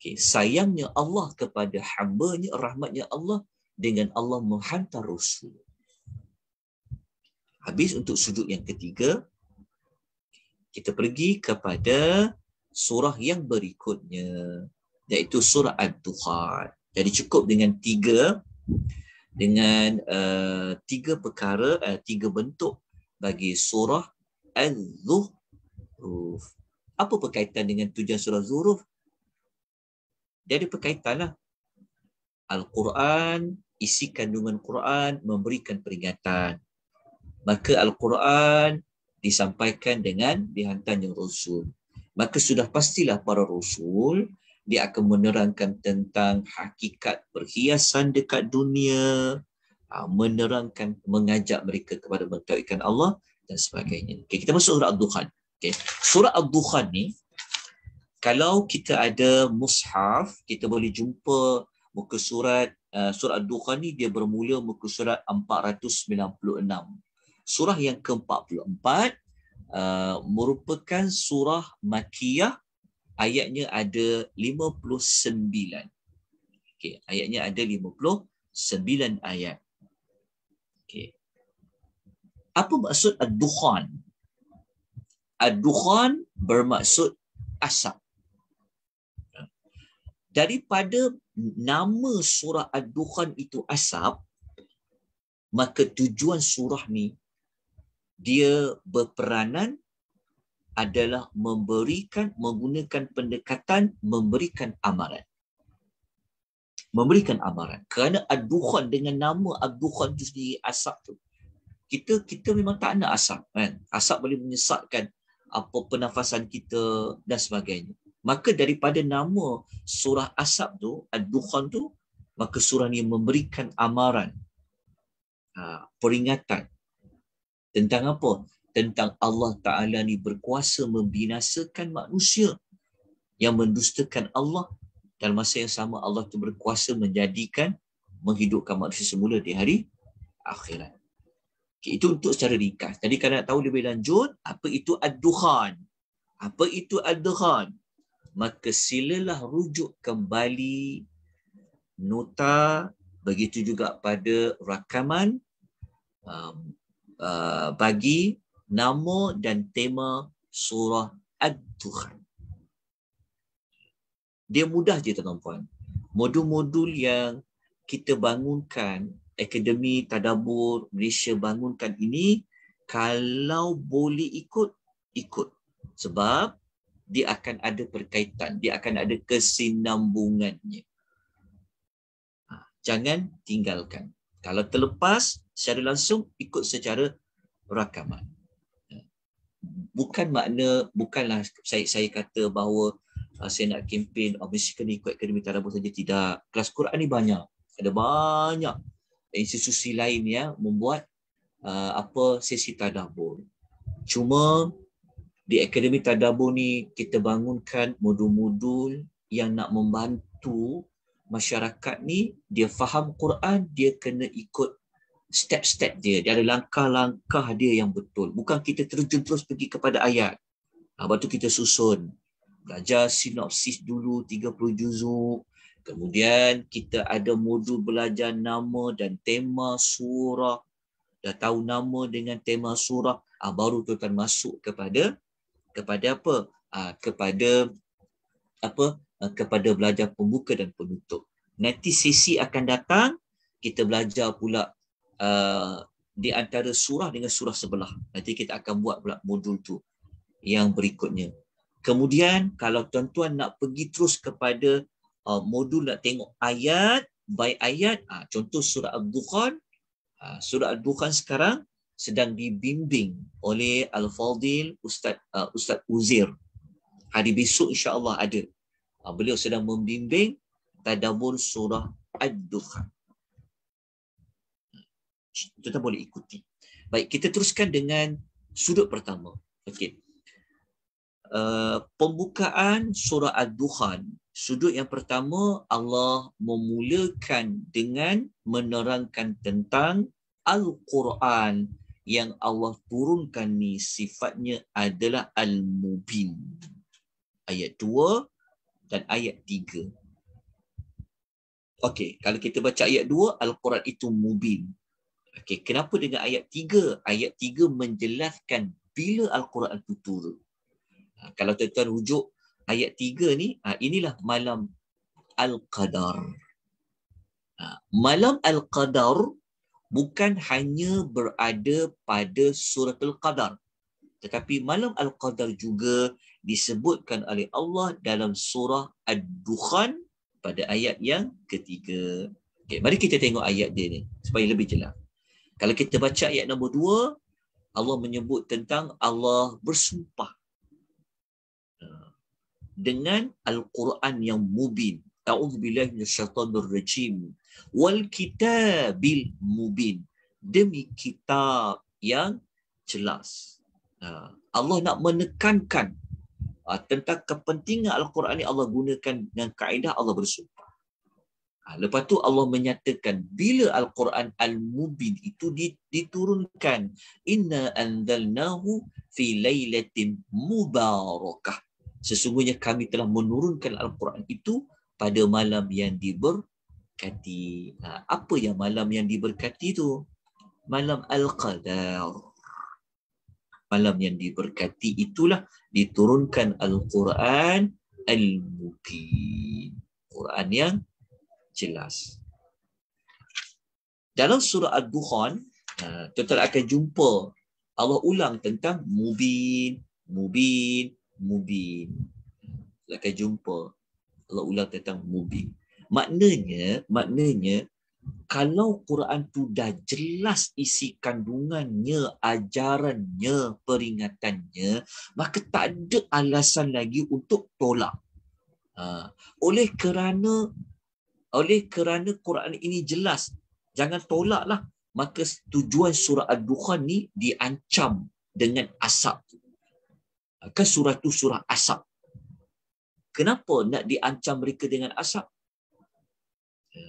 Speaker 1: Okay. sayangnya Allah kepada hamba-Nya, rahmatnya Allah dengan Allah menghantar rasul. Habis untuk sudut yang ketiga, kita pergi kepada surah yang berikutnya, iaitu surah al dukhan Jadi cukup dengan tiga, dengan uh, tiga perkara, uh, tiga bentuk bagi surah Al-Zuhruf. Apa perkaitan dengan tujuan surah Zuhruf? Dia ada perkaitanlah. Al-Quran, isi kandungan Quran memberikan peringatan maka Al-Quran disampaikan dengan dihantar dihantarnya Rasul. Maka sudah pastilah para Rasul dia akan menerangkan tentang hakikat perhiasan dekat dunia, ha, menerangkan, mengajak mereka kepada mentauhidkan Allah dan sebagainya. Okay, kita masuk surah Al-Dukhan. Okay. Surah Al-Dukhan ni, kalau kita ada mushaf, kita boleh jumpa muka surat, uh, surah Al-Dukhan ni dia bermula muka surat 496 surah yang ke-44 uh, merupakan surah makiyah ayatnya ada 59 okey ayatnya ada 59 ayat okey apa maksud ad-dukhan ad-dukhan bermaksud asap daripada nama surah ad-dukhan itu asap maka tujuan surah ni dia berperanan adalah memberikan menggunakan pendekatan memberikan amaran memberikan amaran kerana ad dengan nama ad-dukhan itu sendiri asap tu kita kita memang tak nak asap kan asap boleh menyesatkan apa pernafasan kita dan sebagainya maka daripada nama surah asap tu ad tu maka surah ni memberikan amaran ha, peringatan tentang apa? Tentang Allah Ta'ala ni berkuasa membinasakan manusia yang mendustakan Allah. Dalam masa yang sama Allah tu berkuasa menjadikan, menghidupkan manusia semula di hari akhirat. Okay, itu untuk secara ringkas. Jadi kalau nak tahu lebih lanjut, apa itu ad-dukhan? Apa itu ad-dukhan? Maka silalah rujuk kembali nota, begitu juga pada rakaman um, Uh, bagi nama dan tema surah Ad-Dukhan. Dia mudah je tuan-tuan. Modul-modul yang kita bangunkan, Akademi Tadabur Malaysia bangunkan ini, kalau boleh ikut, ikut. Sebab dia akan ada perkaitan, dia akan ada kesinambungannya. Ha, jangan tinggalkan. Kalau terlepas secara langsung, ikut secara rakaman. Ya. Bukan makna, bukanlah saya saya kata bahawa uh, saya nak kempen, oh, ah, mesti kena ikut Akademi Tarabu saja. Tidak. Kelas Quran ni banyak. Ada banyak institusi lain ya membuat uh, apa sesi tadabur. Cuma di Akademi Tadabur ni kita bangunkan modul-modul yang nak membantu masyarakat ni dia faham Quran dia kena ikut step-step dia dia ada langkah-langkah dia yang betul bukan kita terjun terus pergi kepada ayat ha, lepas tu kita susun belajar sinopsis dulu 30 juzuk kemudian kita ada modul belajar nama dan tema surah dah tahu nama dengan tema surah ha, baru tu akan masuk kepada kepada apa ha, kepada apa Eh, kepada belajar pembuka dan penutup. Nanti sesi akan datang, kita belajar pula uh, di antara surah dengan surah sebelah. Nanti kita akan buat pula modul tu yang berikutnya. Kemudian kalau tuan-tuan nak pergi terus kepada uh, modul nak tengok ayat by ayat, uh, contoh surah Al-Dukhan, uh, surah Al-Dukhan sekarang sedang dibimbing oleh Al-Fadil Ustaz uh, Ustaz Uzir. Hari besok insya-Allah ada Ah, beliau sedang membimbing tadabbur surah ad-dukhan kita boleh ikuti baik kita teruskan dengan sudut pertama Okay, uh, ah, pembukaan surah ad-dukhan sudut yang pertama Allah memulakan dengan menerangkan tentang al-Quran yang Allah turunkan ni sifatnya adalah al-mubin ayat dan ayat tiga. Okey, kalau kita baca ayat dua, Al-Quran itu mubin. Okey, kenapa dengan ayat tiga? Ayat tiga menjelaskan bila Al-Quran itu turun. Ha, kalau tuan-tuan rujuk ayat tiga ni, ha, inilah malam Al-Qadar. Ha, malam Al-Qadar bukan hanya berada pada surat Al-Qadar. Tetapi malam Al-Qadar juga disebutkan oleh Allah dalam surah Ad-Dukhan pada ayat yang ketiga. Okay, mari kita tengok ayat dia ni supaya lebih jelas. Kalau kita baca ayat nombor dua, Allah menyebut tentang Allah bersumpah ha, dengan Al-Quran yang mubin. A'udzubillahi minasyaitonir rajim wal kitabil mubin demi kitab yang jelas. Ha, Allah nak menekankan uh, tentang kepentingan Al-Quran ini Allah gunakan dengan kaedah Allah bersumpah. Uh, lepas tu Allah menyatakan bila Al-Quran Al-Mubin itu diturunkan inna anzalnahu fi lailatin mubarakah. Sesungguhnya kami telah menurunkan Al-Quran itu pada malam yang diberkati. Uh, apa yang malam yang diberkati itu? Malam Al-Qadar malam yang diberkati itulah diturunkan Al-Quran Al-Mubin. Quran yang jelas. Dalam surah Al-Dukhan, eh, tuan akan jumpa Allah ulang tentang Mubin, Mubin, Mubin. Kita akan jumpa Allah ulang tentang Mubin. Maknanya, maknanya kalau Quran tu dah jelas isi kandungannya, ajarannya, peringatannya, maka tak ada alasan lagi untuk tolak. Ha. oleh kerana oleh kerana Quran ini jelas, jangan tolaklah. Maka tujuan surah Ad-Dukhan ni diancam dengan asap. Kan surah tu surah asap. Kenapa nak diancam mereka dengan asap? Ha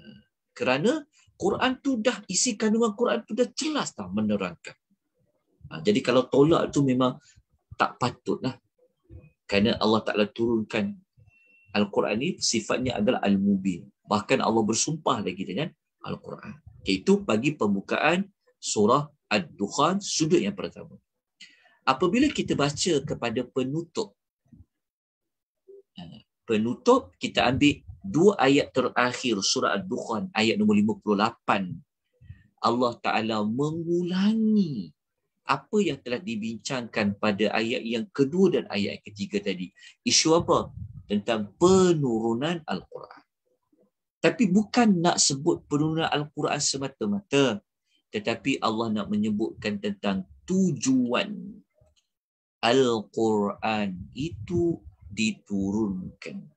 Speaker 1: kerana Quran tu dah isi kandungan Quran tu dah jelas dah menerangkan. Ha, jadi kalau tolak tu memang tak patut lah. Kerana Allah Ta'ala turunkan Al-Quran ni sifatnya adalah Al-Mubin. Bahkan Allah bersumpah lagi dengan Al-Quran. Okay, itu bagi pembukaan surah Ad-Dukhan sudut yang pertama. Apabila kita baca kepada penutup, ha, penutup kita ambil dua ayat terakhir surah al dukhan ayat nombor 58 Allah Ta'ala mengulangi apa yang telah dibincangkan pada ayat yang kedua dan ayat ketiga tadi. Isu apa? Tentang penurunan Al-Quran. Tapi bukan nak sebut penurunan Al-Quran semata-mata. Tetapi Allah nak menyebutkan tentang tujuan Al-Quran itu diturunkan.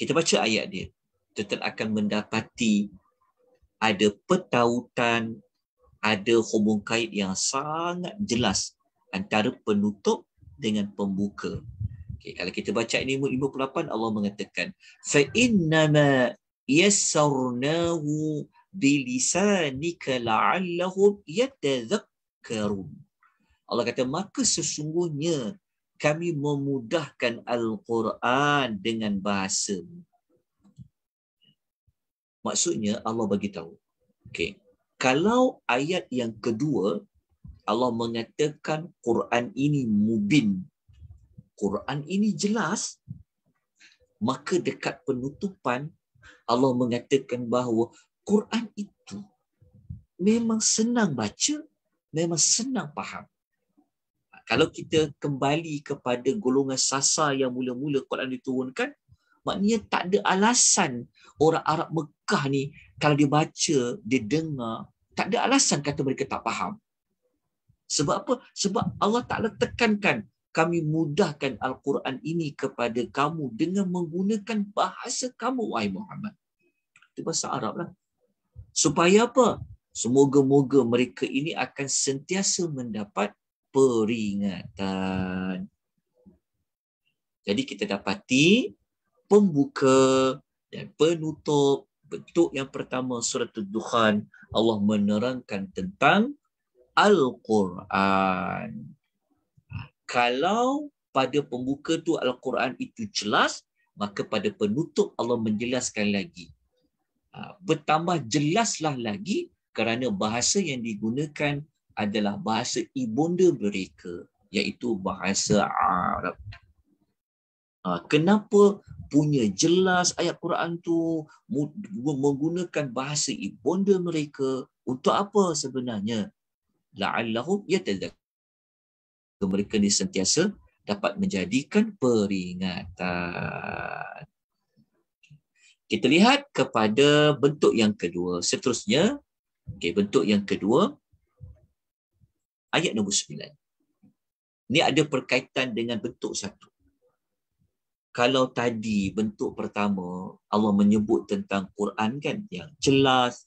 Speaker 1: kita baca ayat dia tetap akan mendapati ada petautan ada hubung kait yang sangat jelas antara penutup dengan pembuka okay, kalau kita baca ini 58 Allah mengatakan fa innama yassarnahu bilisanika la'allahum yatadhakkarun Allah kata maka sesungguhnya kami memudahkan Al-Quran dengan bahasa. Maksudnya Allah bagi tahu. Okay. Kalau ayat yang kedua, Allah mengatakan Quran ini mubin. Quran ini jelas. Maka dekat penutupan, Allah mengatakan bahawa Quran itu memang senang baca, memang senang faham kalau kita kembali kepada golongan sasa yang mula-mula Quran diturunkan, maknanya tak ada alasan orang Arab Mekah ni kalau dia baca, dia dengar, tak ada alasan kata mereka tak faham. Sebab apa? Sebab Allah Ta'ala tekankan kami mudahkan Al-Quran ini kepada kamu dengan menggunakan bahasa kamu, wahai Muhammad. Itu bahasa Arab lah. Supaya apa? Semoga-moga mereka ini akan sentiasa mendapat peringatan. Jadi kita dapati pembuka dan penutup bentuk yang pertama surat Dukhan Allah menerangkan tentang Al-Quran. Kalau pada pembuka tu Al-Quran itu jelas, maka pada penutup Allah menjelaskan lagi. Ah, bertambah jelaslah lagi kerana bahasa yang digunakan adalah bahasa ibunda mereka iaitu bahasa Arab. Ah, kenapa punya jelas ayat Quran tu menggunakan bahasa ibunda mereka untuk apa sebenarnya? La'allahum yatadzakkarun. Mereka ni sentiasa dapat menjadikan peringatan. Kita lihat kepada bentuk yang kedua. Seterusnya, okay, bentuk yang kedua, ayat nombor 9. Ini ada perkaitan dengan bentuk satu. Kalau tadi bentuk pertama Allah menyebut tentang Quran kan yang jelas,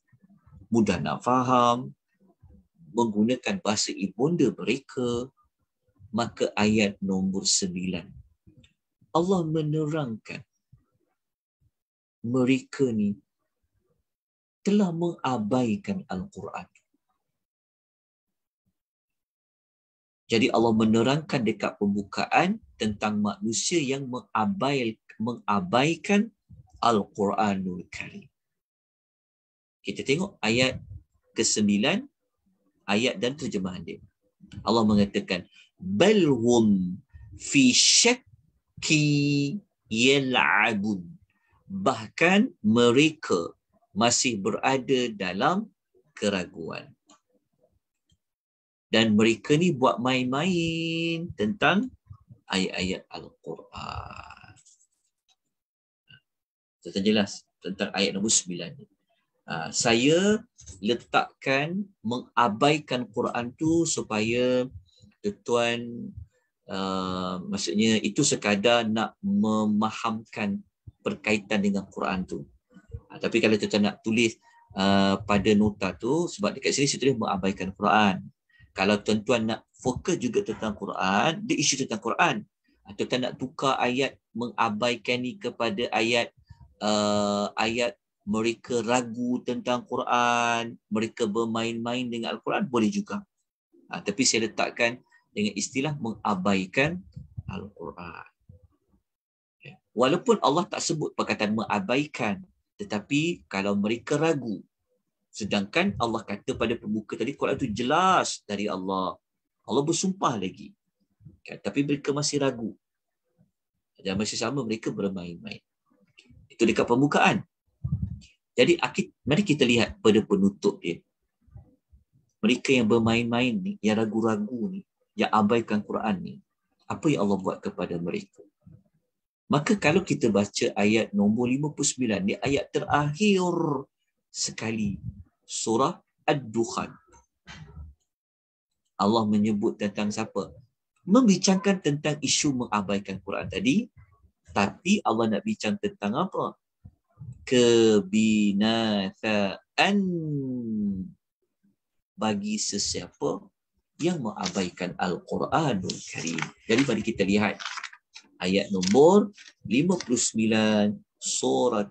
Speaker 1: mudah nak faham, menggunakan bahasa ibunda mereka, maka ayat nombor 9. Allah menerangkan mereka ni telah mengabaikan Al-Quran. Jadi Allah menerangkan dekat pembukaan tentang manusia yang mengabaikan Al-Quranul Karim. Kita tengok ayat ke-9 ayat dan terjemahan dia. Allah mengatakan balhum fi syakki yal'abun. Bahkan mereka masih berada dalam keraguan dan mereka ni buat main-main tentang ayat-ayat Al-Quran. Tentang jelas tentang ayat nombor sembilan. ni. Uh, saya letakkan mengabaikan Quran tu supaya tuan uh, ha, maksudnya itu sekadar nak memahamkan berkaitan dengan Quran tu. Uh, tapi kalau tuan nak tulis uh, pada nota tu sebab dekat sini saya tulis mengabaikan Quran kalau tuan-tuan nak fokus juga tentang Quran, dia isu tentang Quran. Atau tuan nak tukar ayat mengabaikan ni kepada ayat uh, ayat mereka ragu tentang Quran, mereka bermain-main dengan Al-Quran, boleh juga. Ha, tapi saya letakkan dengan istilah mengabaikan Al-Quran. Ya. Walaupun Allah tak sebut perkataan mengabaikan, tetapi kalau mereka ragu Sedangkan Allah kata pada pembuka tadi, Quran itu jelas dari Allah. Allah bersumpah lagi. Ya, tapi mereka masih ragu. Dan masih sama mereka bermain-main. Itu dekat pembukaan. Jadi mari kita lihat pada penutup ini. Mereka yang bermain-main ni, yang ragu-ragu ni, yang abaikan Quran ni, apa yang Allah buat kepada mereka? Maka kalau kita baca ayat nombor 59 ni ayat terakhir sekali surah Ad-Dukhan. Allah menyebut tentang siapa? Membincangkan tentang isu mengabaikan Quran tadi. Tapi Allah nak bincang tentang apa? Kebinasaan bagi sesiapa yang mengabaikan al quran al Karim. Jadi mari kita lihat ayat nombor 59 surah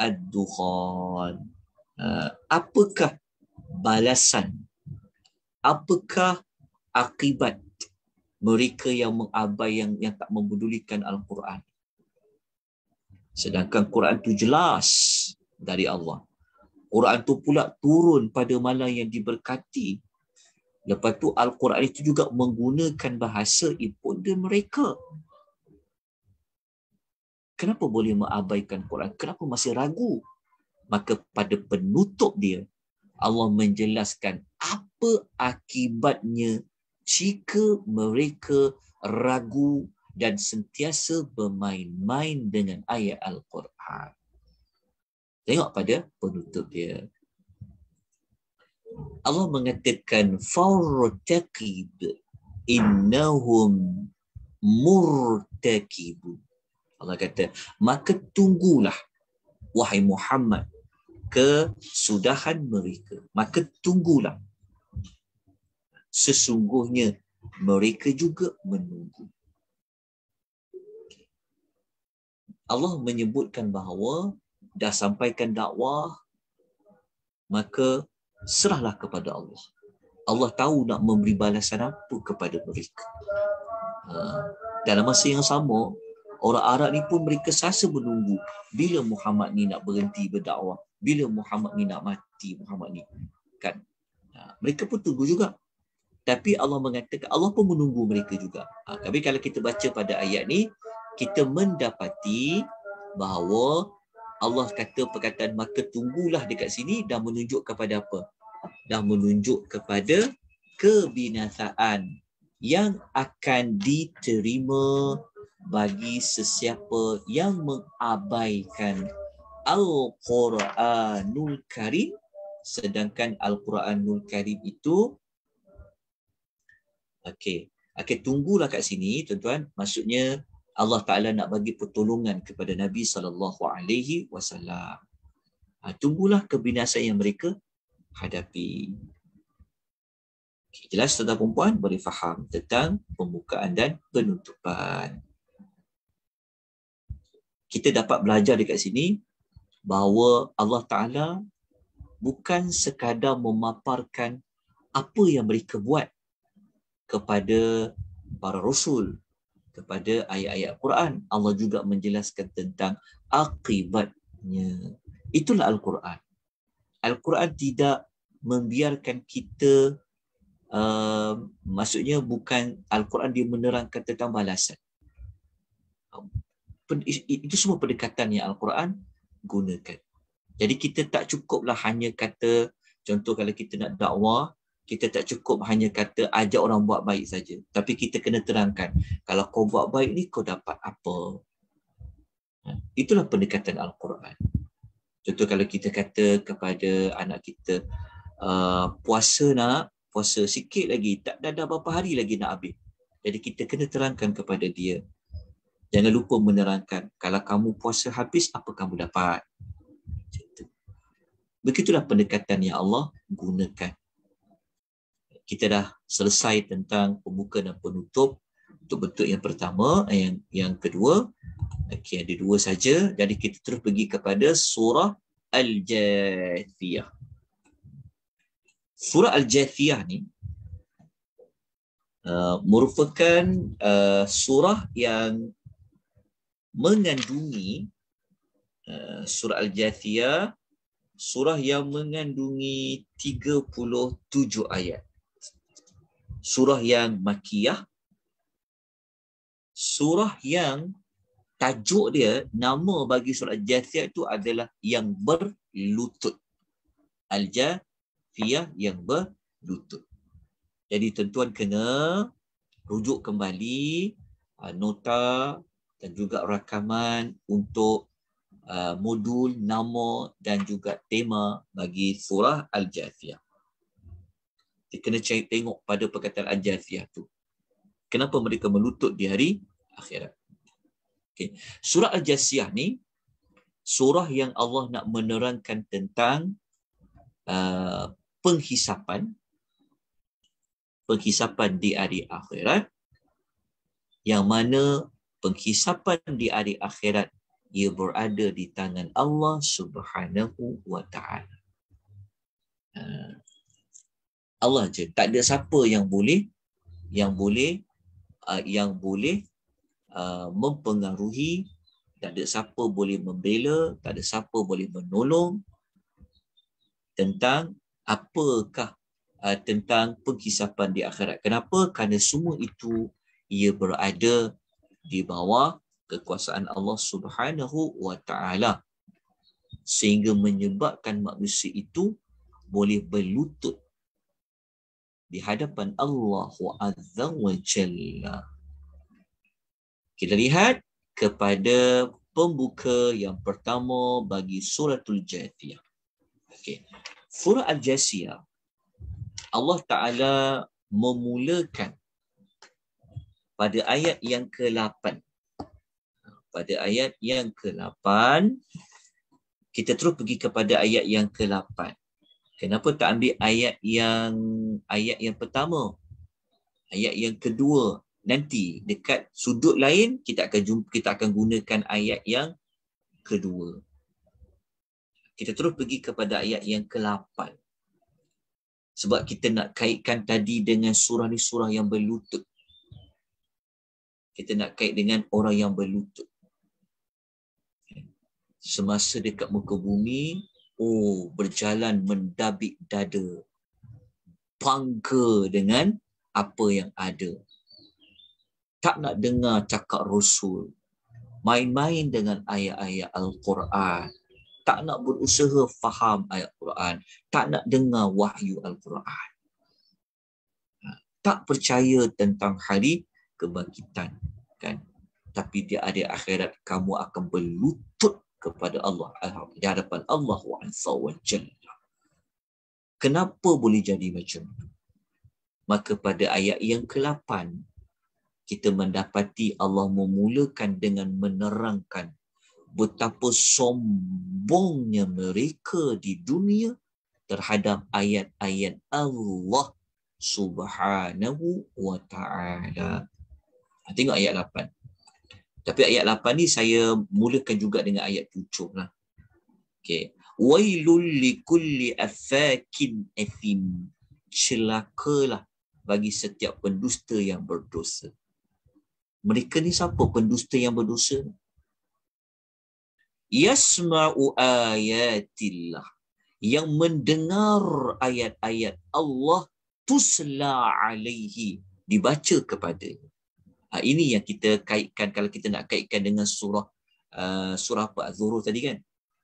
Speaker 1: Ad-Dukhan. Uh, apakah balasan apakah akibat mereka yang mengabai yang yang tak memudulikan al-Quran sedangkan Quran tu jelas dari Allah Quran tu pula turun pada malam yang diberkati lepas tu al-Quran itu juga menggunakan bahasa ibu dan mereka kenapa boleh mengabaikan Quran kenapa masih ragu maka pada penutup dia Allah menjelaskan apa akibatnya jika mereka ragu dan sentiasa bermain-main dengan ayat Al-Quran. Tengok pada penutup dia. Allah mengatakan fa'rtaqib innahum murtaqib. Allah kata, maka tunggulah wahai Muhammad kesudahan mereka. Maka tunggulah. Sesungguhnya mereka juga menunggu. Allah menyebutkan bahawa dah sampaikan dakwah, maka serahlah kepada Allah. Allah tahu nak memberi balasan apa kepada mereka. Ha. Dalam masa yang sama, Orang Arab ni pun mereka sasa menunggu bila Muhammad ni nak berhenti berdakwah, bila Muhammad ni nak mati Muhammad ni. Kan? Ha, mereka pun tunggu juga. Tapi Allah mengatakan Allah pun menunggu mereka juga. Ha, tapi kalau kita baca pada ayat ni, kita mendapati bahawa Allah kata perkataan maka tunggulah dekat sini dah menunjuk kepada apa? Dah menunjuk kepada kebinasaan yang akan diterima bagi sesiapa yang mengabaikan Al-Quranul Karim sedangkan Al-Quranul Karim itu okey okey tunggulah kat sini tuan-tuan maksudnya Allah Taala nak bagi pertolongan kepada Nabi sallallahu alaihi wasallam ha, tunggulah kebinasaan yang mereka hadapi okay, jelas tentang tuan puan boleh faham tentang pembukaan dan penutupan kita dapat belajar dekat sini bahawa Allah Ta'ala bukan sekadar memaparkan apa yang mereka buat kepada para rasul kepada ayat-ayat Quran Allah juga menjelaskan tentang akibatnya itulah al-Quran al-Quran tidak membiarkan kita uh, maksudnya bukan al-Quran dia menerangkan tentang balasan itu semua pendekatan yang Al-Quran gunakan. Jadi kita tak cukuplah hanya kata contoh kalau kita nak dakwah, kita tak cukup hanya kata ajak orang buat baik saja. Tapi kita kena terangkan kalau kau buat baik ni kau dapat apa. Ha, itulah pendekatan Al-Quran. Contoh kalau kita kata kepada anak kita ah, puasa nak puasa sikit lagi tak ada berapa hari lagi nak habis. Jadi kita kena terangkan kepada dia Jangan lupa menerangkan kalau kamu puasa habis apa kamu dapat. Begitulah pendekatan yang Allah gunakan. Kita dah selesai tentang pembuka dan penutup untuk bentuk yang pertama, yang yang kedua. Okey, ada dua saja. Jadi kita terus pergi kepada surah Al-Jathiyah. Surah Al-Jathiyah ni Uh, merupakan uh, surah yang mengandungi uh, surah Al-Jathiyah surah yang mengandungi 37 ayat. Surah yang makiyah. Surah yang tajuk dia, nama bagi surah Al-Jathiyah itu adalah yang berlutut. Al-Jathiyah yang berlutut. Jadi tentuan kena rujuk kembali uh, nota dan juga rakaman untuk uh, modul nama dan juga tema bagi surah Al-Jathiyah. Dia kena cek tengok pada perkataan Al-Jathiyah tu. Kenapa mereka melutut di hari akhirat. Okay. Surah Al-Jathiyah ni, surah yang Allah nak menerangkan tentang uh, penghisapan penghisapan di hari akhirat yang mana penghisapan di hari akhirat ia berada di tangan Allah Subhanahu wa taala. Ha. Allah je tak ada siapa yang boleh yang boleh uh, yang boleh uh, mempengaruhi tak ada siapa boleh membela tak ada siapa boleh menolong tentang apakah uh, tentang penghisapan di akhirat kenapa kerana semua itu ia berada di bawah kekuasaan Allah Subhanahu wa taala sehingga menyebabkan manusia itu boleh berlutut di hadapan Allah Azza wa Jalla. Kita lihat kepada pembuka yang pertama bagi suratul Jathiyah. Okey. Surah Al-Jathiyah Allah Taala memulakan pada ayat yang ke-8. Pada ayat yang ke-8 kita terus pergi kepada ayat yang ke-8. Kenapa tak ambil ayat yang ayat yang pertama? Ayat yang kedua nanti dekat sudut lain kita akan jumpa, kita akan gunakan ayat yang kedua. Kita terus pergi kepada ayat yang ke-8. Sebab kita nak kaitkan tadi dengan surah ni surah yang berlutut kita nak kait dengan orang yang berlutut. Semasa dekat muka bumi, oh berjalan mendabik dada. Bangga dengan apa yang ada. Tak nak dengar cakap Rasul. Main-main dengan ayat-ayat Al-Quran. Tak nak berusaha faham ayat Al-Quran. Tak nak dengar wahyu Al-Quran. Ha, tak percaya tentang hari kebangkitan kan tapi dia ada akhirat kamu akan berlutut kepada Allah di hadapan Allah wa kenapa boleh jadi macam tu? maka pada ayat yang ke-8 kita mendapati Allah memulakan dengan menerangkan betapa sombongnya mereka di dunia terhadap ayat-ayat Allah Subhanahu wa taala. Tengok ayat 8. Tapi ayat 8 ni saya mulakan juga dengan ayat 7 lah. Okay. Wailul li kulli afakin athim. Celakalah bagi setiap pendusta yang berdosa. Mereka ni siapa pendusta yang berdosa? Yasma'u ayatillah. Yang mendengar ayat-ayat Allah tusla alaihi. Dibaca kepadanya uh, ini yang kita kaitkan kalau kita nak kaitkan dengan surah uh, surah apa zuhur tadi kan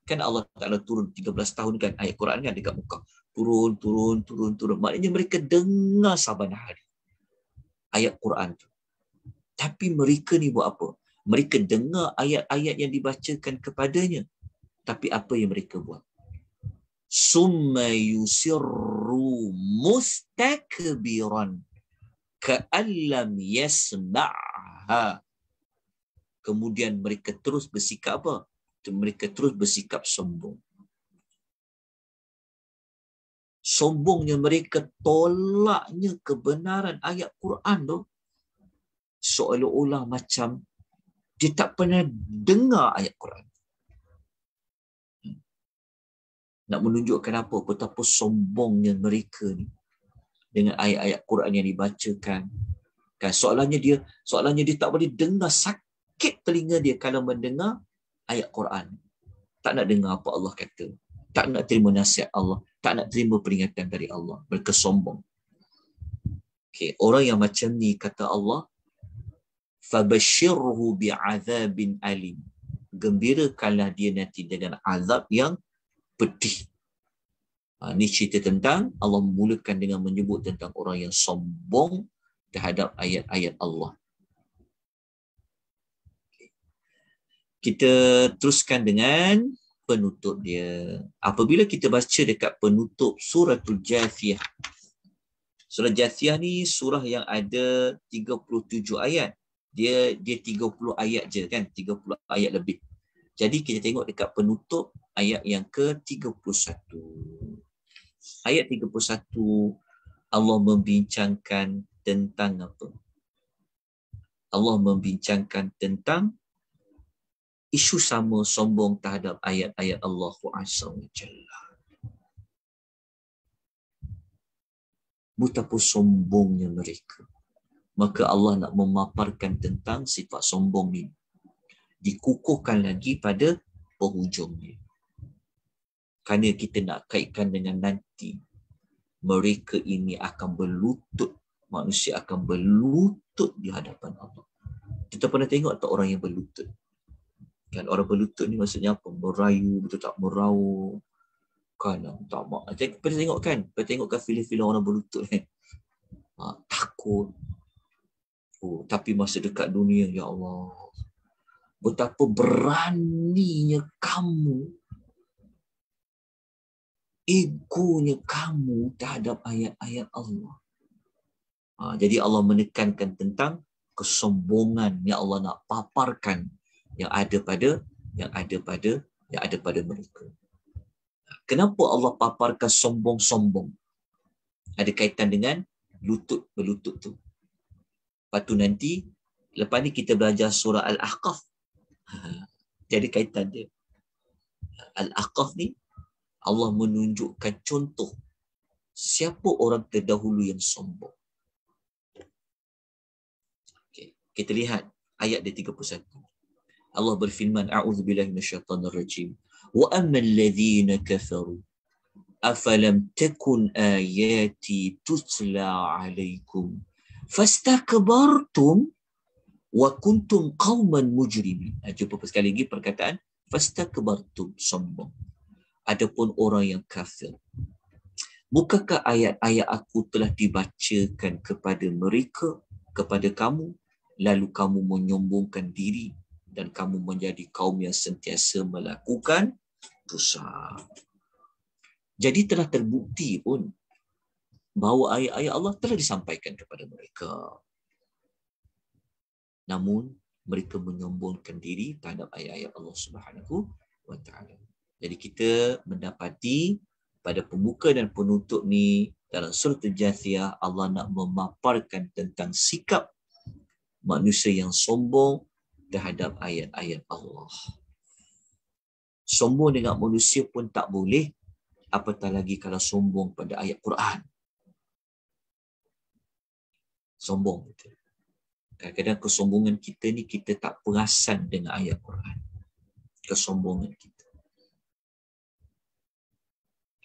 Speaker 1: kan Allah Taala turun 13 tahun kan ayat Quran kan dekat muka turun turun turun turun maknanya mereka dengar saban hari ayat Quran tu tapi mereka ni buat apa mereka dengar ayat-ayat yang dibacakan kepadanya tapi apa yang mereka buat summa yusirru mustakbiran ka'allam yasma'ha. Kemudian mereka terus bersikap apa? Mereka terus bersikap sombong. Sombongnya mereka tolaknya kebenaran ayat Quran tu. Seolah-olah macam dia tak pernah dengar ayat Quran. Hmm. Nak menunjukkan apa? Betapa sombongnya mereka ni dengan ayat-ayat Quran yang dibacakan. Kan soalannya dia, soalannya dia tak boleh dengar sakit telinga dia kalau mendengar ayat Quran. Tak nak dengar apa Allah kata. Tak nak terima nasihat Allah, tak nak terima peringatan dari Allah. Mereka sombong. Okay. orang yang macam ni kata Allah fabashirhu bi'adzabin alim. Gembirakanlah dia nanti dengan azab yang pedih ini ah, cerita tentang Allah memulakan dengan menyebut tentang orang yang sombong terhadap ayat-ayat Allah. Kita teruskan dengan penutup dia. Apabila kita baca dekat penutup surah Al-Jathiyah. Surah Jathiyah ni surah yang ada 37 ayat. Dia dia 30 ayat je kan, 30 ayat lebih. Jadi kita tengok dekat penutup ayat yang ke-31 ayat 31 Allah membincangkan tentang apa? Allah membincangkan tentang isu sama sombong terhadap ayat-ayat Allah Jalla. Betapa sombongnya mereka. Maka Allah nak memaparkan tentang sifat sombong ini. Dikukuhkan lagi pada penghujungnya kerana kita nak kaitkan dengan nanti mereka ini akan berlutut manusia akan berlutut di hadapan Allah kita pernah tengok tak orang yang berlutut kan orang berlutut ni maksudnya apa merayu betul tak meraung kan tak mak pernah tengok kan pernah tengok kan filem-filem orang berlutut kan ha, takut oh tapi masa dekat dunia ya Allah betapa beraninya kamu egonya kamu terhadap ayat-ayat Allah. Ha, jadi Allah menekankan tentang kesombongan yang Allah nak paparkan yang ada pada yang ada pada yang ada pada mereka. Ha, kenapa Allah paparkan sombong-sombong? Ada kaitan dengan lutut melutut tu. Lepas tu nanti, lepas ni kita belajar surah Al-Ahqaf. Ha, jadi kaitan dia. Al-Ahqaf ni Allah menunjukkan contoh siapa orang terdahulu yang sombong. Okay. Kita lihat ayat di 31. Allah berfirman, A'udhu billahi minasyaitanir rajim. Wa amman ladhina kafaru. Afalam takun ayati tutla alaikum. Fastakbartum wa kuntum qauman mujrimin. Jumpa sekali lagi perkataan fastakbartum sombong adapun orang yang kafir. Bukankah ayat-ayat aku telah dibacakan kepada mereka, kepada kamu, lalu kamu menyombongkan diri dan kamu menjadi kaum yang sentiasa melakukan dosa. Jadi telah terbukti pun bahawa ayat-ayat Allah telah disampaikan kepada mereka. Namun mereka menyombongkan diri terhadap ayat-ayat Allah Subhanahu wa taala. Jadi kita mendapati pada pembuka dan penutup ni dalam surah Al-Jathiyah Allah nak memaparkan tentang sikap manusia yang sombong terhadap ayat-ayat Allah. Sombong dengan manusia pun tak boleh apatah lagi kalau sombong pada ayat Quran. Sombong betul. Kadang-kadang kesombongan kita ni kita tak perasan dengan ayat Quran. Kesombongan kita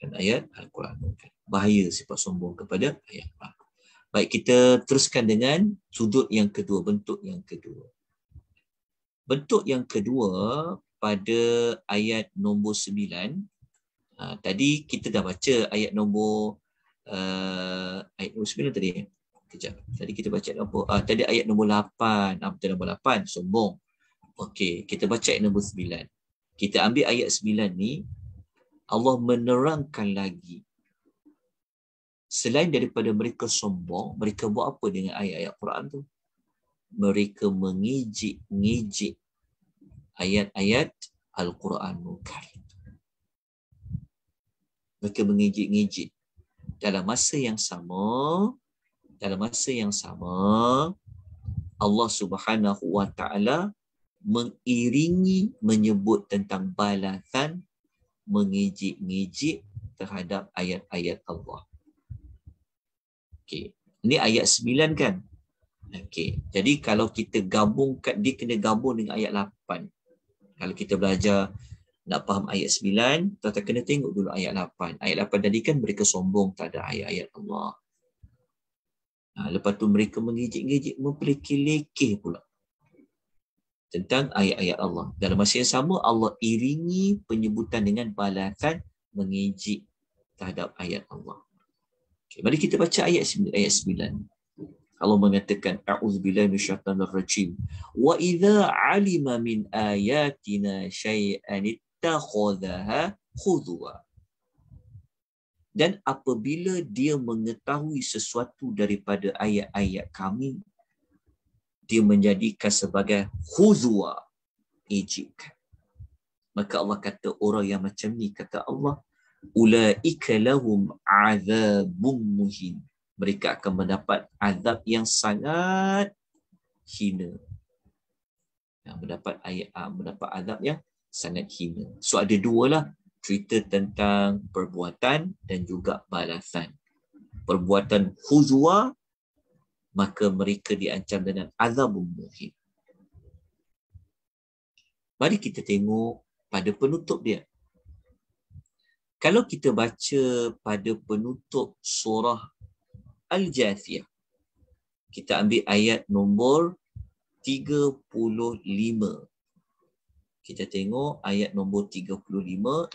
Speaker 1: dan ayat Al-Quran. mungkin Bahaya sifat sombong kepada ayat Al-Quran. Baik, kita teruskan dengan sudut yang kedua, bentuk yang kedua. Bentuk yang kedua pada ayat nombor sembilan. Ha, tadi kita dah baca ayat nombor uh, ayat nombor sembilan tadi. Kejap. Tadi kita baca apa? Uh, tadi ayat nombor lapan. Ayat ah, nombor lapan, sombong. Okey, kita baca ayat nombor sembilan. Kita ambil ayat sembilan ni, Allah menerangkan lagi selain daripada mereka sombong mereka buat apa dengan ayat-ayat Quran tu mereka mengijik-ngijik ayat-ayat al Quran Karim mereka mengijik-ngijik dalam masa yang sama dalam masa yang sama Allah Subhanahu wa taala mengiringi menyebut tentang balasan mengijik-ngijik terhadap ayat-ayat Allah. Okey. Ini ayat 9 kan? Okey. Jadi kalau kita gabung kat dia kena gabung dengan ayat 8. Kalau kita belajar nak faham ayat 9, tuan kena tengok dulu ayat 8. Ayat 8 tadi kan mereka sombong tak ada ayat-ayat Allah. Ha, lepas tu mereka mengijik-ngijik, memperlekeh-lekeh pula tentang ayat-ayat Allah. Dalam masa yang sama Allah iringi penyebutan dengan balasan mengejek terhadap ayat Allah. Okay, mari kita baca ayat 9. Ayat 9. Allah mengatakan a'udzubillahi minasyaitanir rajim. Wa idza 'alima min ayatina syai'an ittakhadha khudwa. Dan apabila dia mengetahui sesuatu daripada ayat-ayat kami, dia menjadikan sebagai khuzwa Ejik. Maka Allah kata orang yang macam ni kata Allah ulaika lahum azabun muhin. Mereka akan mendapat azab yang sangat hina. Yang mendapat ayat ah, mendapat azab yang sangat hina. So ada dua lah cerita tentang perbuatan dan juga balasan. Perbuatan khuzwa maka mereka diancam dengan azab muhim. Mari kita tengok pada penutup dia. Kalau kita baca pada penutup surah Al-Jathiyah, kita ambil ayat nombor 35. Kita tengok ayat nombor 35.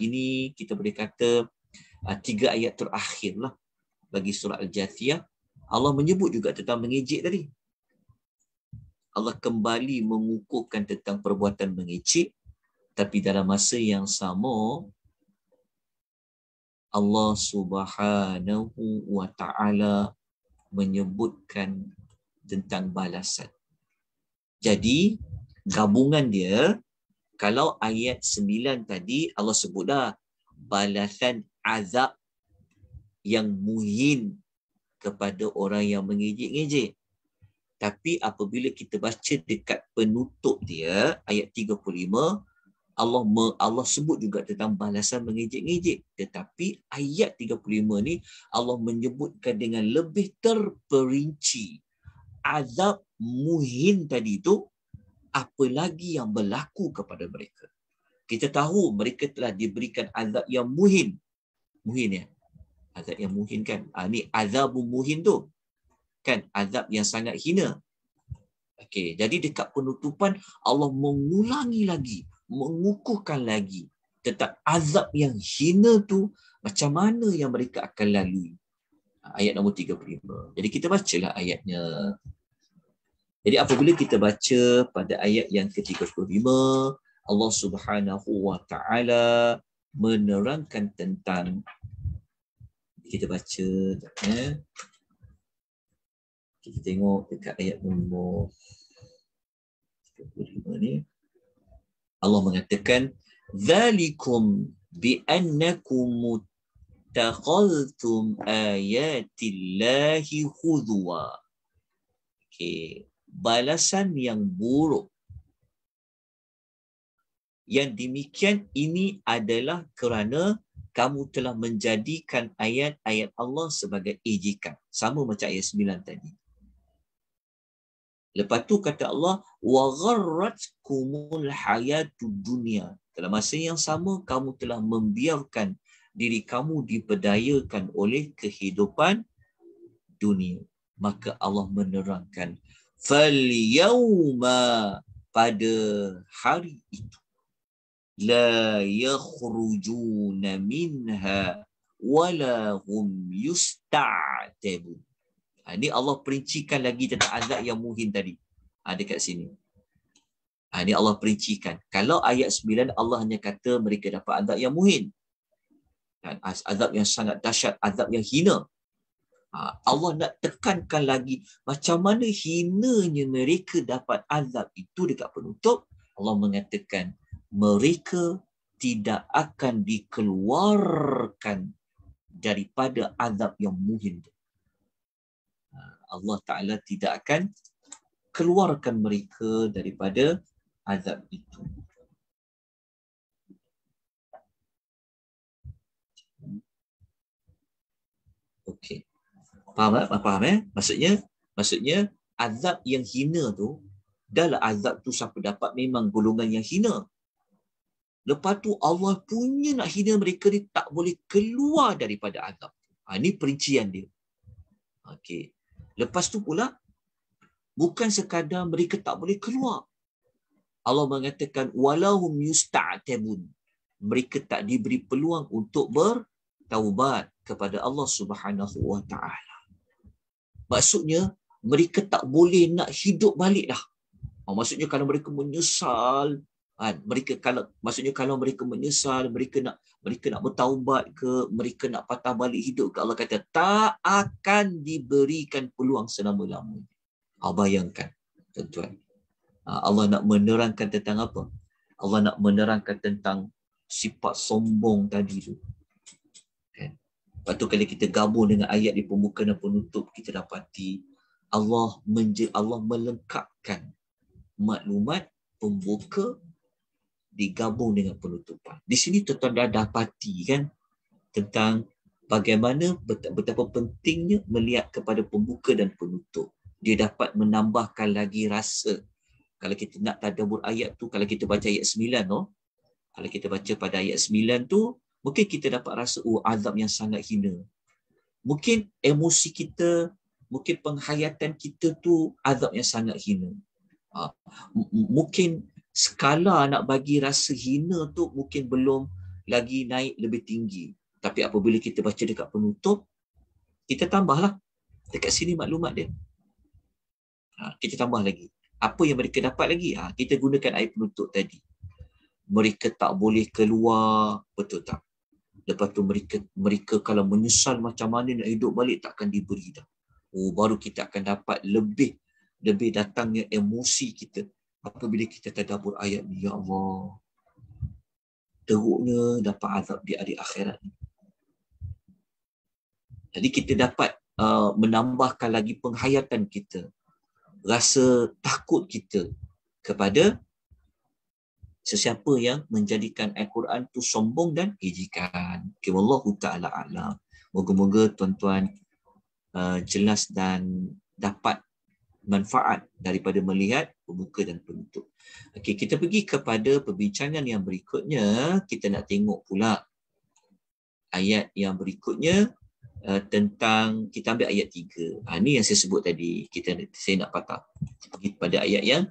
Speaker 1: Ini kita boleh kata ah, tiga ayat terakhir lah bagi surah Al-Jathiyah. Allah menyebut juga tentang mengejek tadi. Allah kembali mengukuhkan tentang perbuatan mengejek tapi dalam masa yang sama Allah Subhanahu wa taala menyebutkan tentang balasan. Jadi gabungan dia kalau ayat 9 tadi Allah sebut dah balasan azab yang muhin kepada orang yang mengejek-ngejek. Tapi apabila kita baca dekat penutup dia, ayat 35, Allah Allah sebut juga tentang balasan mengejek-ngejek. Tetapi ayat 35 ni Allah menyebutkan dengan lebih terperinci azab muhin tadi itu apa lagi yang berlaku kepada mereka. Kita tahu mereka telah diberikan azab yang muhin. Muhin ya? azab yang mungkin kan uh, ni azab muhin tu kan azab yang sangat hina Okay, jadi dekat penutupan Allah mengulangi lagi mengukuhkan lagi tentang azab yang hina tu macam mana yang mereka akan lalui ah, ayat nombor 35 jadi kita bacalah ayatnya jadi apabila kita baca pada ayat yang ke-35 Allah Subhanahu wa taala menerangkan tentang kita baca ya. Kita tengok dekat ayat nombor 35 ni Allah mengatakan zalikum bi annakum taqaltum ayati Allahi khudwa. Okay. Balasan yang buruk. Yang demikian ini adalah kerana kamu telah menjadikan ayat-ayat Allah sebagai ejekan. Sama macam ayat sembilan tadi. Lepas tu kata Allah, وَغَرَّتْكُمُ الْحَيَاتُ dunia. Dalam masa yang sama, kamu telah membiarkan diri kamu diperdayakan oleh kehidupan dunia. Maka Allah menerangkan, فَالْيَوْمَ pada hari itu. لا يخرجون منها ولا هم يستعتبون ha, ini Allah perincikan lagi tentang azab yang muhin tadi ha, dekat sini ha, ini Allah perincikan kalau ayat 9 Allah hanya kata mereka dapat azab yang muhin dan ha, azab yang sangat dahsyat azab yang hina ha, Allah nak tekankan lagi macam mana hinanya mereka dapat azab itu dekat penutup Allah mengatakan mereka tidak akan dikeluarkan daripada azab yang muhin. Ha, Allah Ta'ala tidak akan keluarkan mereka daripada azab itu. Okey. Faham tak? Eh? Faham, faham eh? Maksudnya, maksudnya azab yang hina tu, dalam azab tu siapa dapat memang golongan yang hina. Lepas tu Allah punya nak hina mereka ni tak boleh keluar daripada azab. Ha, ini perincian dia. Okey. Lepas tu pula, bukan sekadar mereka tak boleh keluar. Allah mengatakan, walahum yusta'atemun. Mereka tak diberi peluang untuk bertaubat kepada Allah subhanahu wa ta'ala. Maksudnya, mereka tak boleh nak hidup balik dah. Ha, maksudnya kalau mereka menyesal, kan mereka kalau maksudnya kalau mereka menyesal mereka nak mereka nak bertaubat ke mereka nak patah balik hidup ke Allah kata tak akan diberikan peluang selama-lamanya. Ah bayangkan tuan-tuan. Ah, Allah nak menerangkan tentang apa? Allah nak menerangkan tentang sifat sombong tadi tu. Kan? Lepas tu kalau kita gabung dengan ayat di pembuka dan penutup kita dapati Allah menje- Allah melengkapkan maklumat pembuka digabung dengan penutupan. Di sini tuan-tuan dah dapati kan tentang bagaimana betapa pentingnya melihat kepada pembuka dan penutup. Dia dapat menambahkan lagi rasa. Kalau kita nak tadabur ayat tu, kalau kita baca ayat 9 oh, kalau kita baca pada ayat 9 tu, mungkin kita dapat rasa oh azab yang sangat hina. Mungkin emosi kita, mungkin penghayatan kita tu azab yang sangat hina. Ha, mungkin skala nak bagi rasa hina tu mungkin belum lagi naik lebih tinggi. Tapi apabila kita baca dekat penutup, kita tambahlah dekat sini maklumat dia. Ha, kita tambah lagi. Apa yang mereka dapat lagi? Ha, kita gunakan air penutup tadi. Mereka tak boleh keluar, betul tak? Lepas tu mereka, mereka kalau menyesal macam mana nak hidup balik, takkan diberi dah. Oh, baru kita akan dapat lebih lebih datangnya emosi kita apabila kita tadabur ayat ni, Ya Allah, teruknya dapat azab di hari akhirat ni. Jadi kita dapat uh, menambahkan lagi penghayatan kita, rasa takut kita kepada sesiapa yang menjadikan Al-Quran tu sombong dan ejikan. Okay, Wallahu ta'ala alam. Moga-moga tuan-tuan uh, jelas dan dapat manfaat daripada melihat pembuka dan penutup. Okey, kita pergi kepada perbincangan yang berikutnya. Kita nak tengok pula ayat yang berikutnya uh, tentang kita ambil ayat 3. Ha, ini yang saya sebut tadi. Kita saya nak patah pergi pada ayat yang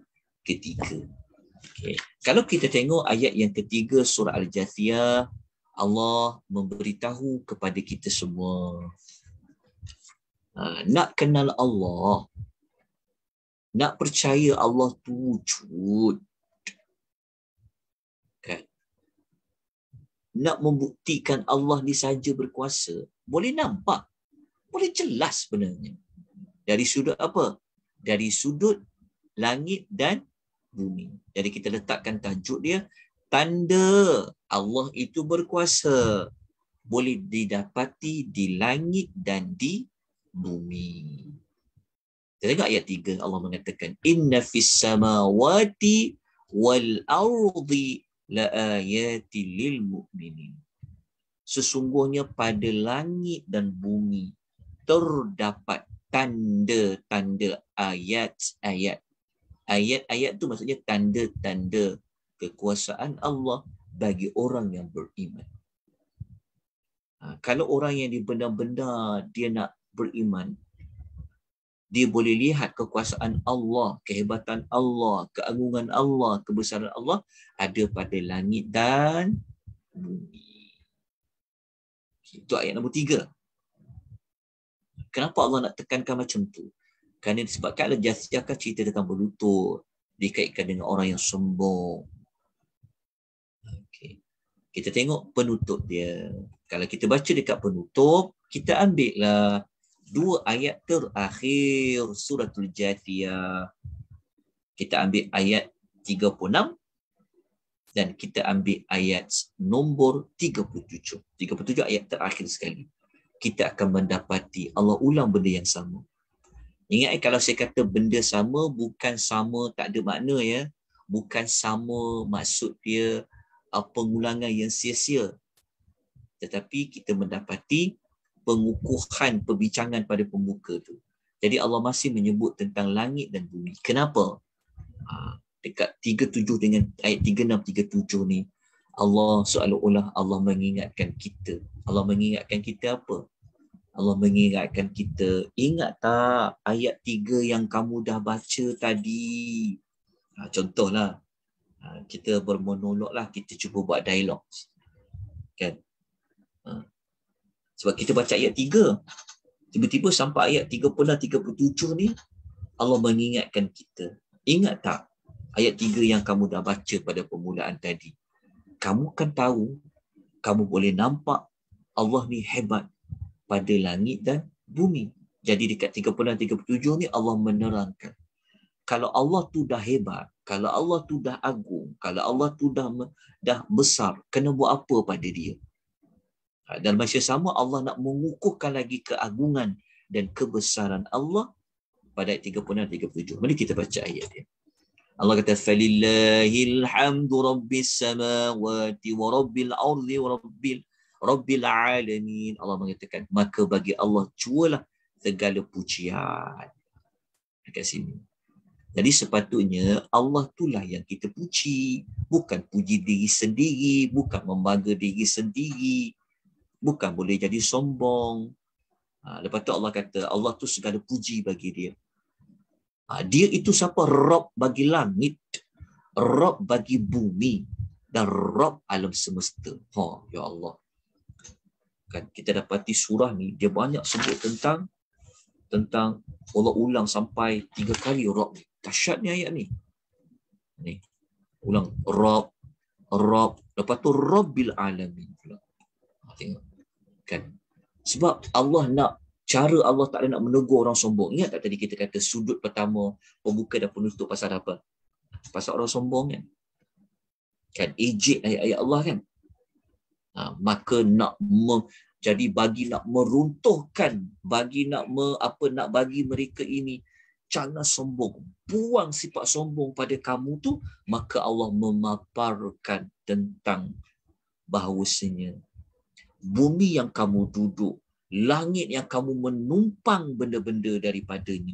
Speaker 1: ketiga. Okey. Kalau kita tengok ayat yang ketiga surah Al-Jathiyah, Allah memberitahu kepada kita semua uh, nak kenal Allah nak percaya Allah tu wujud kan nak membuktikan Allah ni saja berkuasa boleh nampak boleh jelas sebenarnya dari sudut apa dari sudut langit dan bumi jadi kita letakkan tajuk dia tanda Allah itu berkuasa boleh didapati di langit dan di bumi kita ayat tiga Allah mengatakan Inna fis samawati wal ardi la ayati lil mu'minin. Sesungguhnya pada langit dan bumi terdapat tanda-tanda ayat-ayat. Ayat-ayat tu maksudnya tanda-tanda kekuasaan Allah bagi orang yang beriman. Ha, kalau orang yang di benda-benda dia nak beriman, dia boleh lihat kekuasaan Allah, kehebatan Allah, keagungan Allah, kebesaran Allah ada pada langit dan bumi. Itu ayat nombor tiga. Kenapa Allah nak tekankan macam tu? Kerana disebabkan ada jasjakan cerita tentang berlutut, dikaitkan dengan orang yang sombong. Okay. Kita tengok penutup dia. Kalau kita baca dekat penutup, kita ambillah dua ayat terakhir suratul jathiyah kita ambil ayat 36 dan kita ambil ayat nombor 37 37 ayat terakhir sekali kita akan mendapati Allah ulang benda yang sama ingat eh, kalau saya kata benda sama bukan sama tak ada makna ya bukan sama maksud dia uh, pengulangan yang sia-sia tetapi kita mendapati pengukuhan perbincangan pada pembuka tu. Jadi Allah masih menyebut tentang langit dan bumi. Kenapa? Ha, dekat 37 dengan ayat 36 37 ni Allah seolah-olah Allah mengingatkan kita. Allah mengingatkan kita apa? Allah mengingatkan kita, ingat tak ayat tiga yang kamu dah baca tadi? Ha, contohlah, ha, kita bermonolog lah, kita cuba buat dialog. Kan? Ha, sebab kita baca ayat 3. Tiba-tiba sampai ayat 30 37 ni Allah mengingatkan kita. Ingat tak ayat 3 yang kamu dah baca pada permulaan tadi? Kamu kan tahu kamu boleh nampak Allah ni hebat pada langit dan bumi. Jadi dekat 30 37 ni Allah menerangkan kalau Allah tu dah hebat, kalau Allah tu dah agung, kalau Allah tu dah dah besar, kena buat apa pada dia? Ha, dalam masa sama Allah nak mengukuhkan lagi keagungan dan kebesaran Allah pada ayat 36 37. Mari kita baca ayat dia. Allah kata falillahil hamdu rabbis samawati wa rabbil ardi wa rabbil rabbil alamin. Allah mengatakan maka bagi Allah cualah segala pujian. Dekat sini. Jadi sepatutnya Allah itulah yang kita puji. Bukan puji diri sendiri. Bukan membangga diri sendiri bukan boleh jadi sombong. Ha, lepas tu Allah kata Allah tu segala puji bagi dia. Ha, dia itu siapa? Rob bagi langit, Rob bagi bumi dan Rob alam semesta. Ha, ya Allah. Kan kita dapati surah ni dia banyak sebut tentang tentang Allah ulang sampai tiga kali Rob ni. Tasyadnya ayat ni. Ni. Ulang Rob Rob lepas tu Rabbil alamin tengok. Kan? Sebab Allah nak cara Allah Taala nak menegur orang sombong. Ingat tak tadi kita kata sudut pertama pembuka dan penutup pasal apa? Pasal orang sombong kan. Kan ejek ayat-ayat Allah kan. Ha, maka nak me, jadi bagi nak meruntuhkan, bagi nak me, apa nak bagi mereka ini jangan sombong. Buang sifat sombong pada kamu tu, maka Allah memaparkan tentang bahawasanya bumi yang kamu duduk, langit yang kamu menumpang benda-benda daripadanya,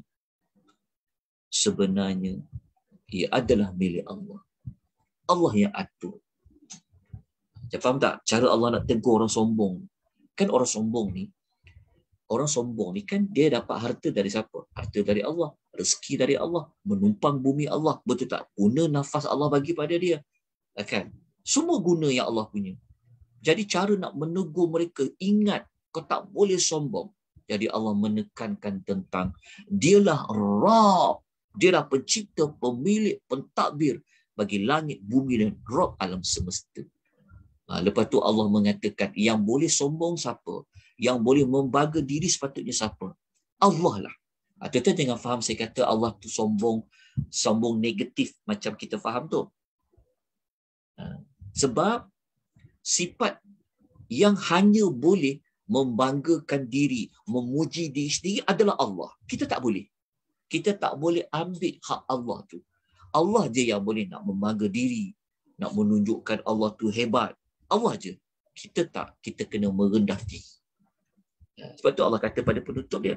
Speaker 1: sebenarnya ia adalah milik Allah. Allah yang atur. Ya, faham tak? Cara Allah nak tegur orang sombong. Kan orang sombong ni, orang sombong ni kan dia dapat harta dari siapa? Harta dari Allah. Rezeki dari Allah. Menumpang bumi Allah. Betul tak? Guna nafas Allah bagi pada dia. Kan? Semua guna yang Allah punya. Jadi cara nak menegur mereka, ingat kau tak boleh sombong. Jadi Allah menekankan tentang dialah Rab, dialah pencipta, pemilik, pentadbir bagi langit, bumi dan Rab alam semesta. Ha, lepas tu Allah mengatakan yang boleh sombong siapa? Yang boleh membaga diri sepatutnya siapa? Allah lah. Ha, tuan-tuan faham saya kata Allah tu sombong, sombong negatif macam kita faham tu. Ha, sebab sifat yang hanya boleh membanggakan diri, memuji diri sendiri adalah Allah. Kita tak boleh. Kita tak boleh ambil hak Allah tu. Allah je yang boleh nak membangga diri, nak menunjukkan Allah tu hebat. Allah je. Kita tak. Kita kena merendah diri. Ya, sebab tu Allah kata pada penutup dia,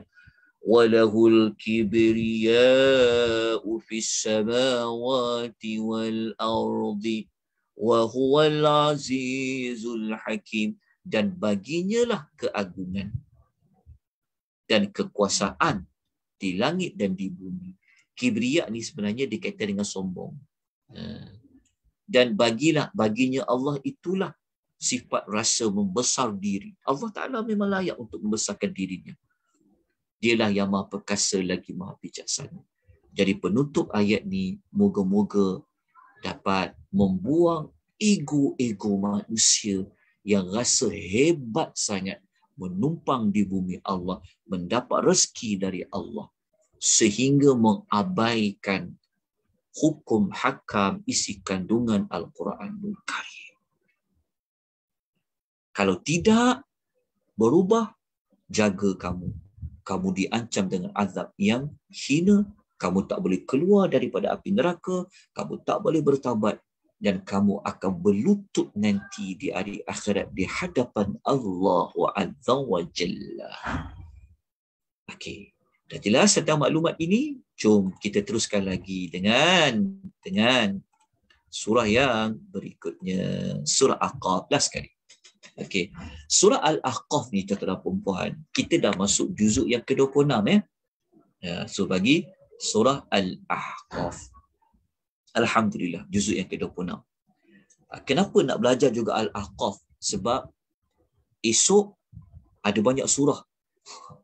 Speaker 1: وَلَهُ الْكِبْرِيَاءُ فِي السَّمَاوَاتِ وَالْأَرْضِ wa huwal azizul hakim dan baginya lah keagungan dan kekuasaan di langit dan di bumi. Kibriya ni sebenarnya dikaitkan dengan sombong. Ha. Dan bagilah baginya Allah itulah sifat rasa membesar diri. Allah Ta'ala memang layak untuk membesarkan dirinya. Dialah yang maha perkasa lagi maha bijaksana. Jadi penutup ayat ni moga-moga dapat membuang ego-ego manusia yang rasa hebat sangat menumpang di bumi Allah, mendapat rezeki dari Allah sehingga mengabaikan hukum hakam isi kandungan Al-Quran Al Kalau tidak, berubah, jaga kamu. Kamu diancam dengan azab yang hina, kamu tak boleh keluar daripada api neraka, kamu tak boleh bertaubat, dan kamu akan berlutut nanti di hari akhirat di hadapan Allah Azza wa Jalla. Okey. Dah jelas tentang maklumat ini? Jom kita teruskan lagi dengan dengan surah yang berikutnya. Surah Al Aqab. Last sekali. Okey. Surah Al-Aqaf ni tuan-tuan dan puan-puan, kita dah masuk juzuk yang ke-26 ya. Eh? Ya, so bagi surah Al-Aqaf. Alhamdulillah, juzuk yang ke-26. Ah, kenapa nak belajar juga Al-Aqaf? Sebab esok ada banyak surah.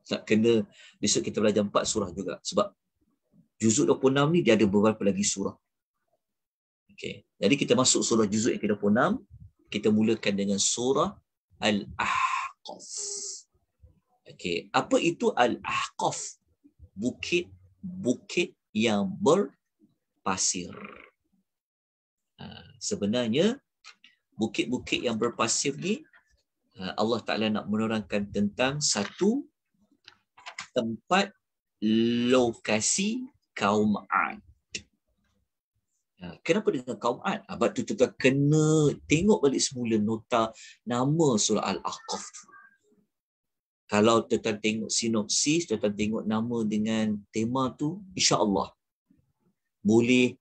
Speaker 1: Tak [laughs] kena, besok kita belajar empat surah juga. Sebab juzuk 26 ni dia ada beberapa lagi surah. Okay. Jadi kita masuk surah juzuk yang ke-26. Kita mulakan dengan surah Al-Ahqaf. Okay. Apa itu Al-Ahqaf? Bukit-bukit yang ber pasir. Ah, sebenarnya bukit-bukit yang berpasir ni ah, Allah Taala nak menerangkan tentang satu tempat lokasi kaum Ad. Ah, kenapa dengan kaum Ad? Abad tu tuan kena tengok balik semula nota nama surah Al-Aqaf tu. Kalau tuan tengok sinopsis, tuan tengok nama dengan tema tu, insya-Allah boleh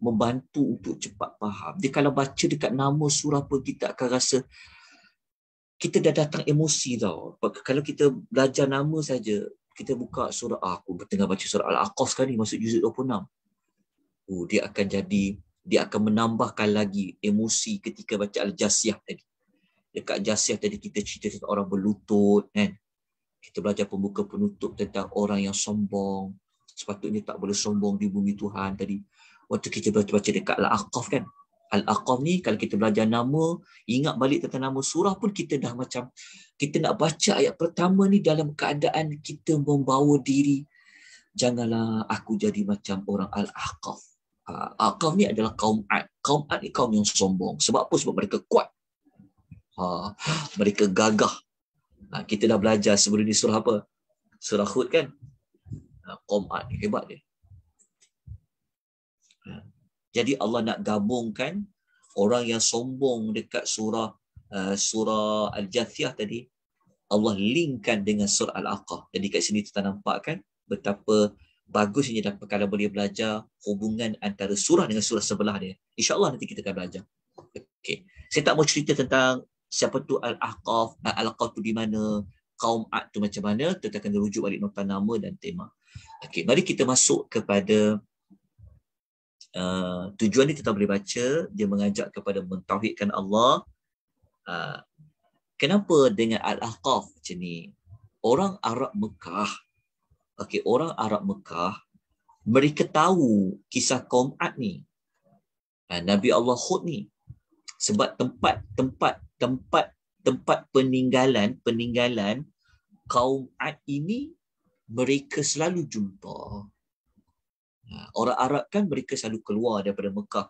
Speaker 1: membantu untuk cepat faham. Dia kalau baca dekat nama surah pun kita akan rasa kita dah datang emosi tau. Kalau kita belajar nama saja, kita buka surah aku tengah baca surah Al-Aqaf sekarang ni masuk juz 26. Oh, dia akan jadi dia akan menambahkan lagi emosi ketika baca Al-Jasiyah tadi. Dekat Jasiyah tadi kita cerita tentang orang berlutut kan. Kita belajar pembuka penutup tentang orang yang sombong, sepatutnya tak boleh sombong di bumi Tuhan tadi. Waktu kita baca dekat Al-Aqaf kan. Al-Aqaf ni kalau kita belajar nama, ingat balik tentang nama surah pun kita dah macam kita nak baca ayat pertama ni dalam keadaan kita membawa diri janganlah aku jadi macam orang Al-Aqaf. Ah, Al-Aqaf ni adalah kaum Ad. Kaum Ad ni kaum yang sombong. Sebab apa? Sebab mereka kuat. Ha, mereka gagah. Ha, kita dah belajar sebelum ni surah apa? Surah Hud kan? kaum Ad ni hebat dia. Ha. Jadi Allah nak gabungkan orang yang sombong dekat surah uh, surah Al-Jathiyah tadi Allah linkkan dengan surah Al-Aqah. Jadi kat sini kita nampak kan betapa bagusnya dapat kalau boleh belajar hubungan antara surah dengan surah sebelah dia. InsyaAllah nanti kita akan belajar. Okay. Saya tak mau cerita tentang siapa tu Al-Aqaf, Al-Aqaf tu di mana, kaum Ad tu macam mana, kita akan rujuk balik nota nama dan tema. Okey, mari kita masuk kepada uh, tujuan ni kita boleh baca dia mengajak kepada mentauhidkan Allah. Uh, kenapa dengan al-Ahqaf macam ni? Orang Arab Mekah. Okey, orang Arab Mekah mereka tahu kisah kaum Ad ni. Uh, Nabi Allah Hud ni sebab tempat tempat tempat tempat peninggalan peninggalan kaum Ad ini mereka selalu jumpa. Ha, orang Arab kan mereka selalu keluar daripada Mekah.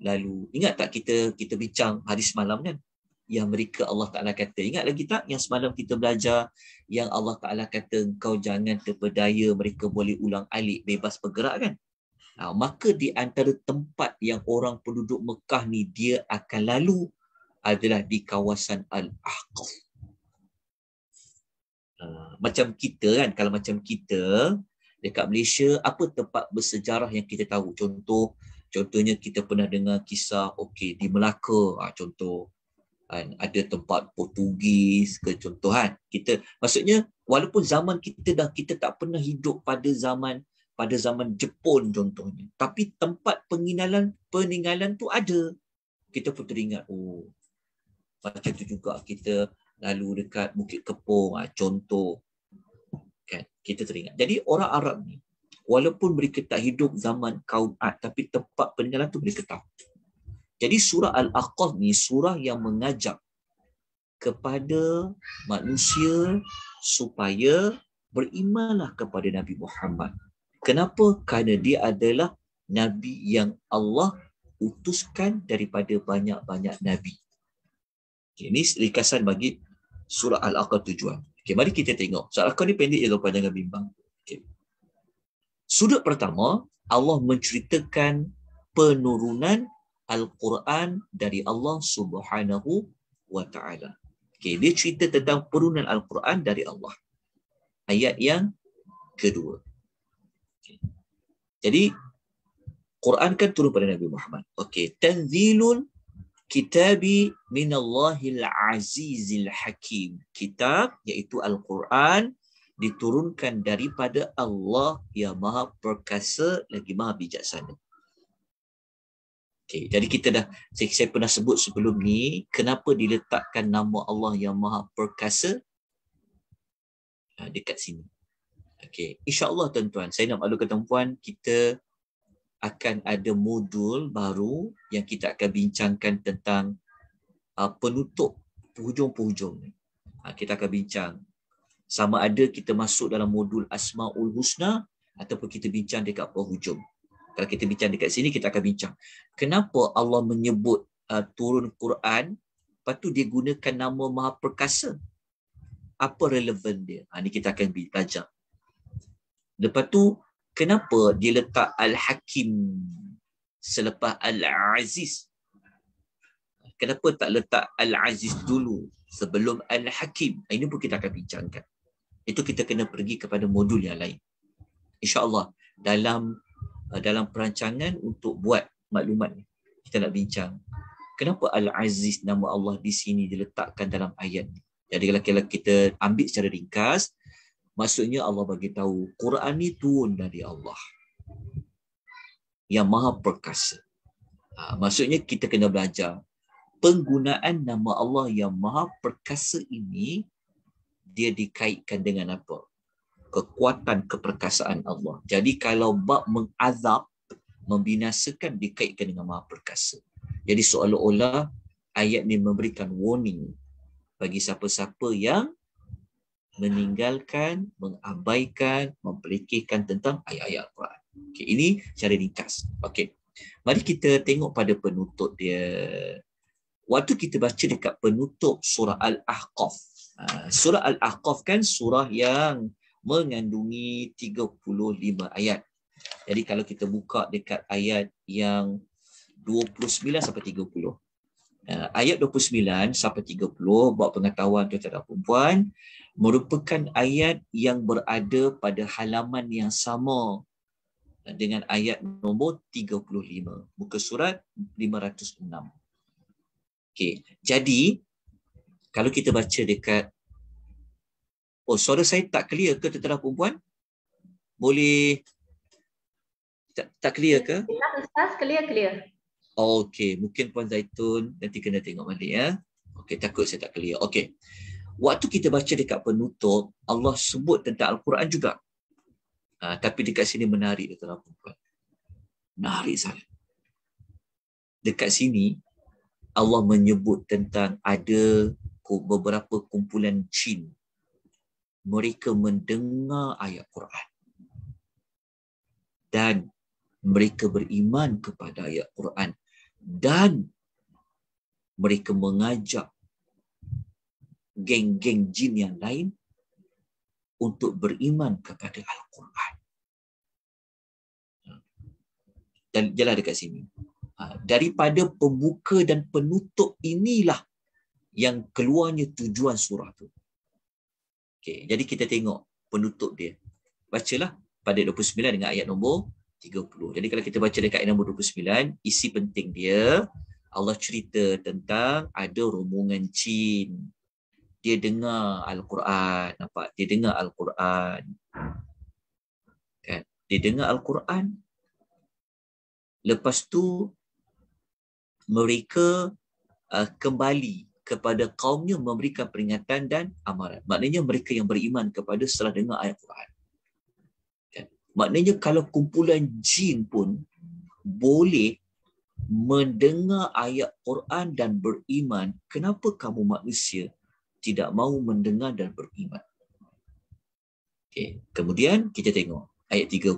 Speaker 1: Lalu ingat tak kita kita bincang hari semalam kan? Yang mereka Allah Ta'ala kata. Ingat lagi tak yang semalam kita belajar yang Allah Ta'ala kata engkau jangan terpedaya mereka boleh ulang alik bebas bergerak kan? Ha, maka di antara tempat yang orang penduduk Mekah ni dia akan lalu adalah di kawasan Al-Ahqaf macam kita kan kalau macam kita dekat Malaysia apa tempat bersejarah yang kita tahu contoh contohnya kita pernah dengar kisah okey di Melaka ah contoh kan ada tempat Portugis ke contoh kan kita maksudnya walaupun zaman kita dah kita tak pernah hidup pada zaman pada zaman Jepun contohnya tapi tempat penginalan peninggalan tu ada kita pun teringat oh macam tu juga kita lalu dekat Bukit Kepong ha, contoh kita teringat. Jadi orang Arab ni, walaupun mereka tak hidup zaman kaum Ad, tapi tempat peninggalan tu mereka tahu. Jadi surah Al-Aqaf ni surah yang mengajak kepada manusia supaya berimanlah kepada Nabi Muhammad. Kenapa? Kerana dia adalah Nabi yang Allah utuskan daripada banyak-banyak Nabi. ini ringkasan bagi surah Al-Aqaf tujuan. Okay, mari kita tengok. Soalan kau ni pendek ya, jangan bimbang. Okay. Sudut pertama, Allah menceritakan penurunan Al-Quran dari Allah Subhanahu wa taala. Okey, dia cerita tentang penurunan Al-Quran dari Allah. Ayat yang kedua. Okay. Jadi Quran kan turun pada Nabi Muhammad. Okay, tanzilun kitabi minallahil azizil hakim kitab iaitu al-Quran diturunkan daripada Allah yang maha perkasa lagi maha bijaksana Okay, jadi kita dah saya, saya pernah sebut sebelum ni kenapa diletakkan nama Allah yang maha perkasa ha, dekat sini Okay, insyaallah tuan-tuan saya nak maklumkan tuan-tuan kita akan ada modul baru yang kita akan bincangkan tentang uh, penutup hujung-hujung ni. Uh, kita akan bincang sama ada kita masuk dalam modul Asmaul Husna ataupun kita bincang dekat penghujung. Kalau kita bincang dekat sini kita akan bincang kenapa Allah menyebut uh, turun Quran lepas tu dia gunakan nama Maha Perkasa. Apa relevan dia? Ha, ini kita akan belajar. Lepas tu kenapa dia letak Al-Hakim selepas Al-Aziz? Kenapa tak letak Al-Aziz dulu sebelum Al-Hakim? Ah, ini pun kita akan bincangkan. Itu kita kena pergi kepada modul yang lain. InsyaAllah dalam ah, dalam perancangan untuk buat maklumat ni, kita nak bincang. Kenapa Al-Aziz nama Allah di sini diletakkan dalam ayat ni? Jadi kalau kita ambil secara ringkas, Maksudnya Allah bagi tahu Quran ni turun dari Allah yang maha perkasa. Ha, maksudnya kita kena belajar penggunaan nama Allah yang maha perkasa ini dia dikaitkan dengan apa? Kekuatan keperkasaan Allah. Jadi kalau bab mengazab, membinasakan dikaitkan dengan maha perkasa. Jadi seolah-olah ayat ni memberikan warning bagi siapa-siapa yang meninggalkan, mengabaikan, memperikirkan tentang ayat-ayat Al-Quran. Okay, ini cara ringkas. Okay. Mari kita tengok pada penutup dia. Waktu kita baca dekat penutup surah Al-Ahqaf. Ha, surah Al-Ahqaf kan surah yang mengandungi 35 ayat. Jadi kalau kita buka dekat ayat yang 29 sampai 30. Uh, ha, ayat 29 sampai 30 buat pengetahuan tuan-tuan dan puan-puan merupakan ayat yang berada pada halaman yang sama dengan ayat nombor 35 muka surat 506. Okey, jadi kalau kita baca dekat Oh, suara saya tak clear ke tetera perempuan? Boleh tak, tak clear ke? Ustaz, clear, clear. Okey, mungkin Puan Zaitun nanti kena tengok balik ya. Okey, takut saya tak clear. Okey waktu kita baca dekat penutup, Allah sebut tentang Al-Quran juga. Uh, tapi dekat sini menarik, tuan-tuan perempuan. Menarik sangat. Dekat sini, Allah menyebut tentang ada beberapa kumpulan jin. Mereka mendengar ayat Quran. Dan mereka beriman kepada ayat Quran. Dan mereka mengajak geng-geng jin yang lain untuk beriman kepada Al-Quran. Dan jelas dekat sini. Ha, daripada pembuka dan penutup inilah yang keluarnya tujuan surah itu. Okay. Jadi kita tengok penutup dia. Bacalah pada 29 dengan ayat nombor 30. Jadi kalau kita baca dekat ayat nombor 29, isi penting dia, Allah cerita tentang ada rombongan jin dia dengar al-Quran nampak dia dengar al-Quran kan dia dengar al-Quran lepas tu mereka uh, kembali kepada kaumnya memberikan peringatan dan amaran maknanya mereka yang beriman kepada setelah dengar ayat Quran kan maknanya kalau kumpulan jin pun boleh mendengar ayat Quran dan beriman kenapa kamu manusia tidak mau mendengar dan beriman. Okay. Kemudian kita tengok ayat 30.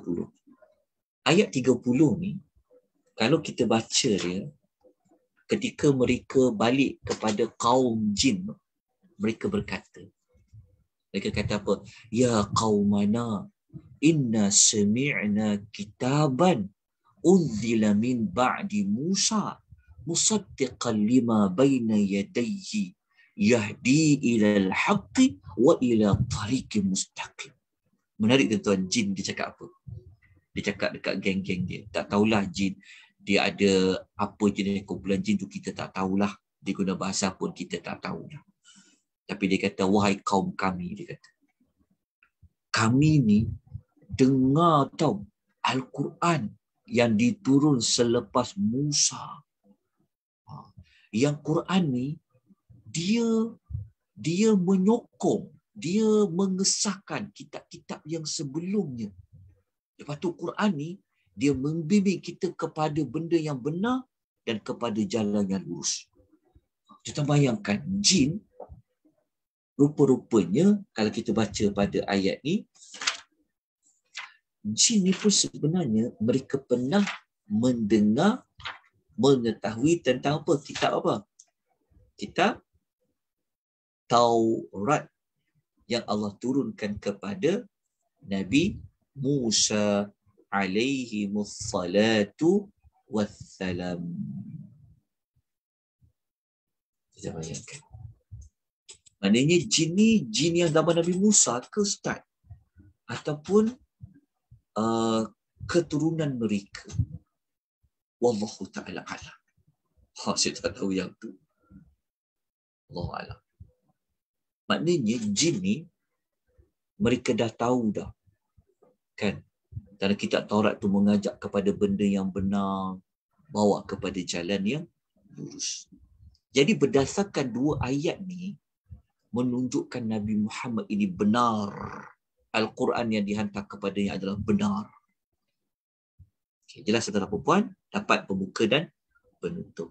Speaker 1: Ayat 30 ni, kalau kita baca dia, ketika mereka balik kepada kaum jin, mereka berkata, mereka kata apa? Ya kaumana, inna semi'na kitaban unzila min ba'di Musa musaddiqan lima baina yadayhi yahdi ilal haqqi wa ila tariqi mustaqim. Menarik tuan-tuan, jin dia cakap apa? Dia cakap dekat geng-geng dia. Tak tahulah jin, dia ada apa jenis kumpulan jin tu kita tak tahulah. Dia guna bahasa pun kita tak tahulah. Tapi dia kata, wahai kaum kami, dia kata. Kami ni dengar tau Al-Quran yang diturun selepas Musa. Ha. Yang Quran ni dia dia menyokong, dia mengesahkan kitab-kitab yang sebelumnya. Lepas tu Quran ni, dia membimbing kita kepada benda yang benar dan kepada jalan yang lurus. Kita bayangkan jin, rupa-rupanya kalau kita baca pada ayat ni, jin ni pun sebenarnya mereka pernah mendengar, mengetahui tentang apa? Kitab apa? Kitab Taurat yang Allah turunkan kepada Nabi Musa alaihi salatu wassalam. Kita bayangkan. Maknanya jin ni jin yang zaman Nabi Musa ke Ustaz? Ataupun uh, keturunan mereka? Wallahu ta'ala alam. Ha, saya tak tahu yang tu. Allah alam. Maknanya jin ni mereka dah tahu dah. Kan? Dalam kita Taurat tu mengajak kepada benda yang benar, bawa kepada jalan yang lurus. Jadi berdasarkan dua ayat ni menunjukkan Nabi Muhammad ini benar. Al-Quran yang dihantar kepadanya adalah benar. Okay, jelas saudara perempuan dapat pembuka dan penutup.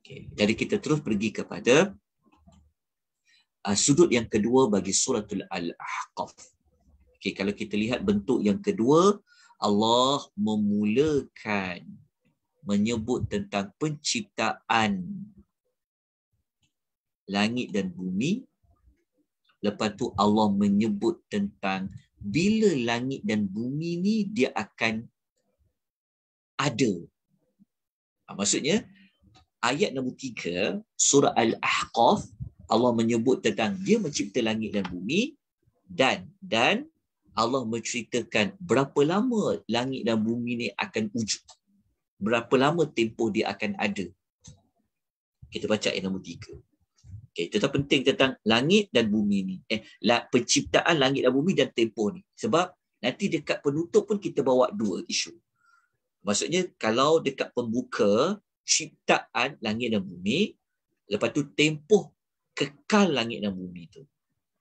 Speaker 1: Okay, jadi kita terus pergi kepada uh, sudut yang kedua bagi suratul al-ahqaf okey kalau kita lihat bentuk yang kedua Allah memulakan menyebut tentang penciptaan langit dan bumi lepas tu Allah menyebut tentang bila langit dan bumi ni dia akan ada ah, maksudnya ayat nombor 3 surah al-ahqaf Allah menyebut tentang dia mencipta langit dan bumi dan dan Allah menceritakan berapa lama langit dan bumi ni akan wujud. Berapa lama tempoh dia akan ada. Kita baca ayat nombor tiga. Okay, itu tak penting tentang langit dan bumi ni. Eh, la, penciptaan langit dan bumi dan tempoh ni. Sebab nanti dekat penutup pun kita bawa dua isu. Maksudnya kalau dekat pembuka ciptaan langit dan bumi, lepas tu tempoh kekal langit dan bumi itu.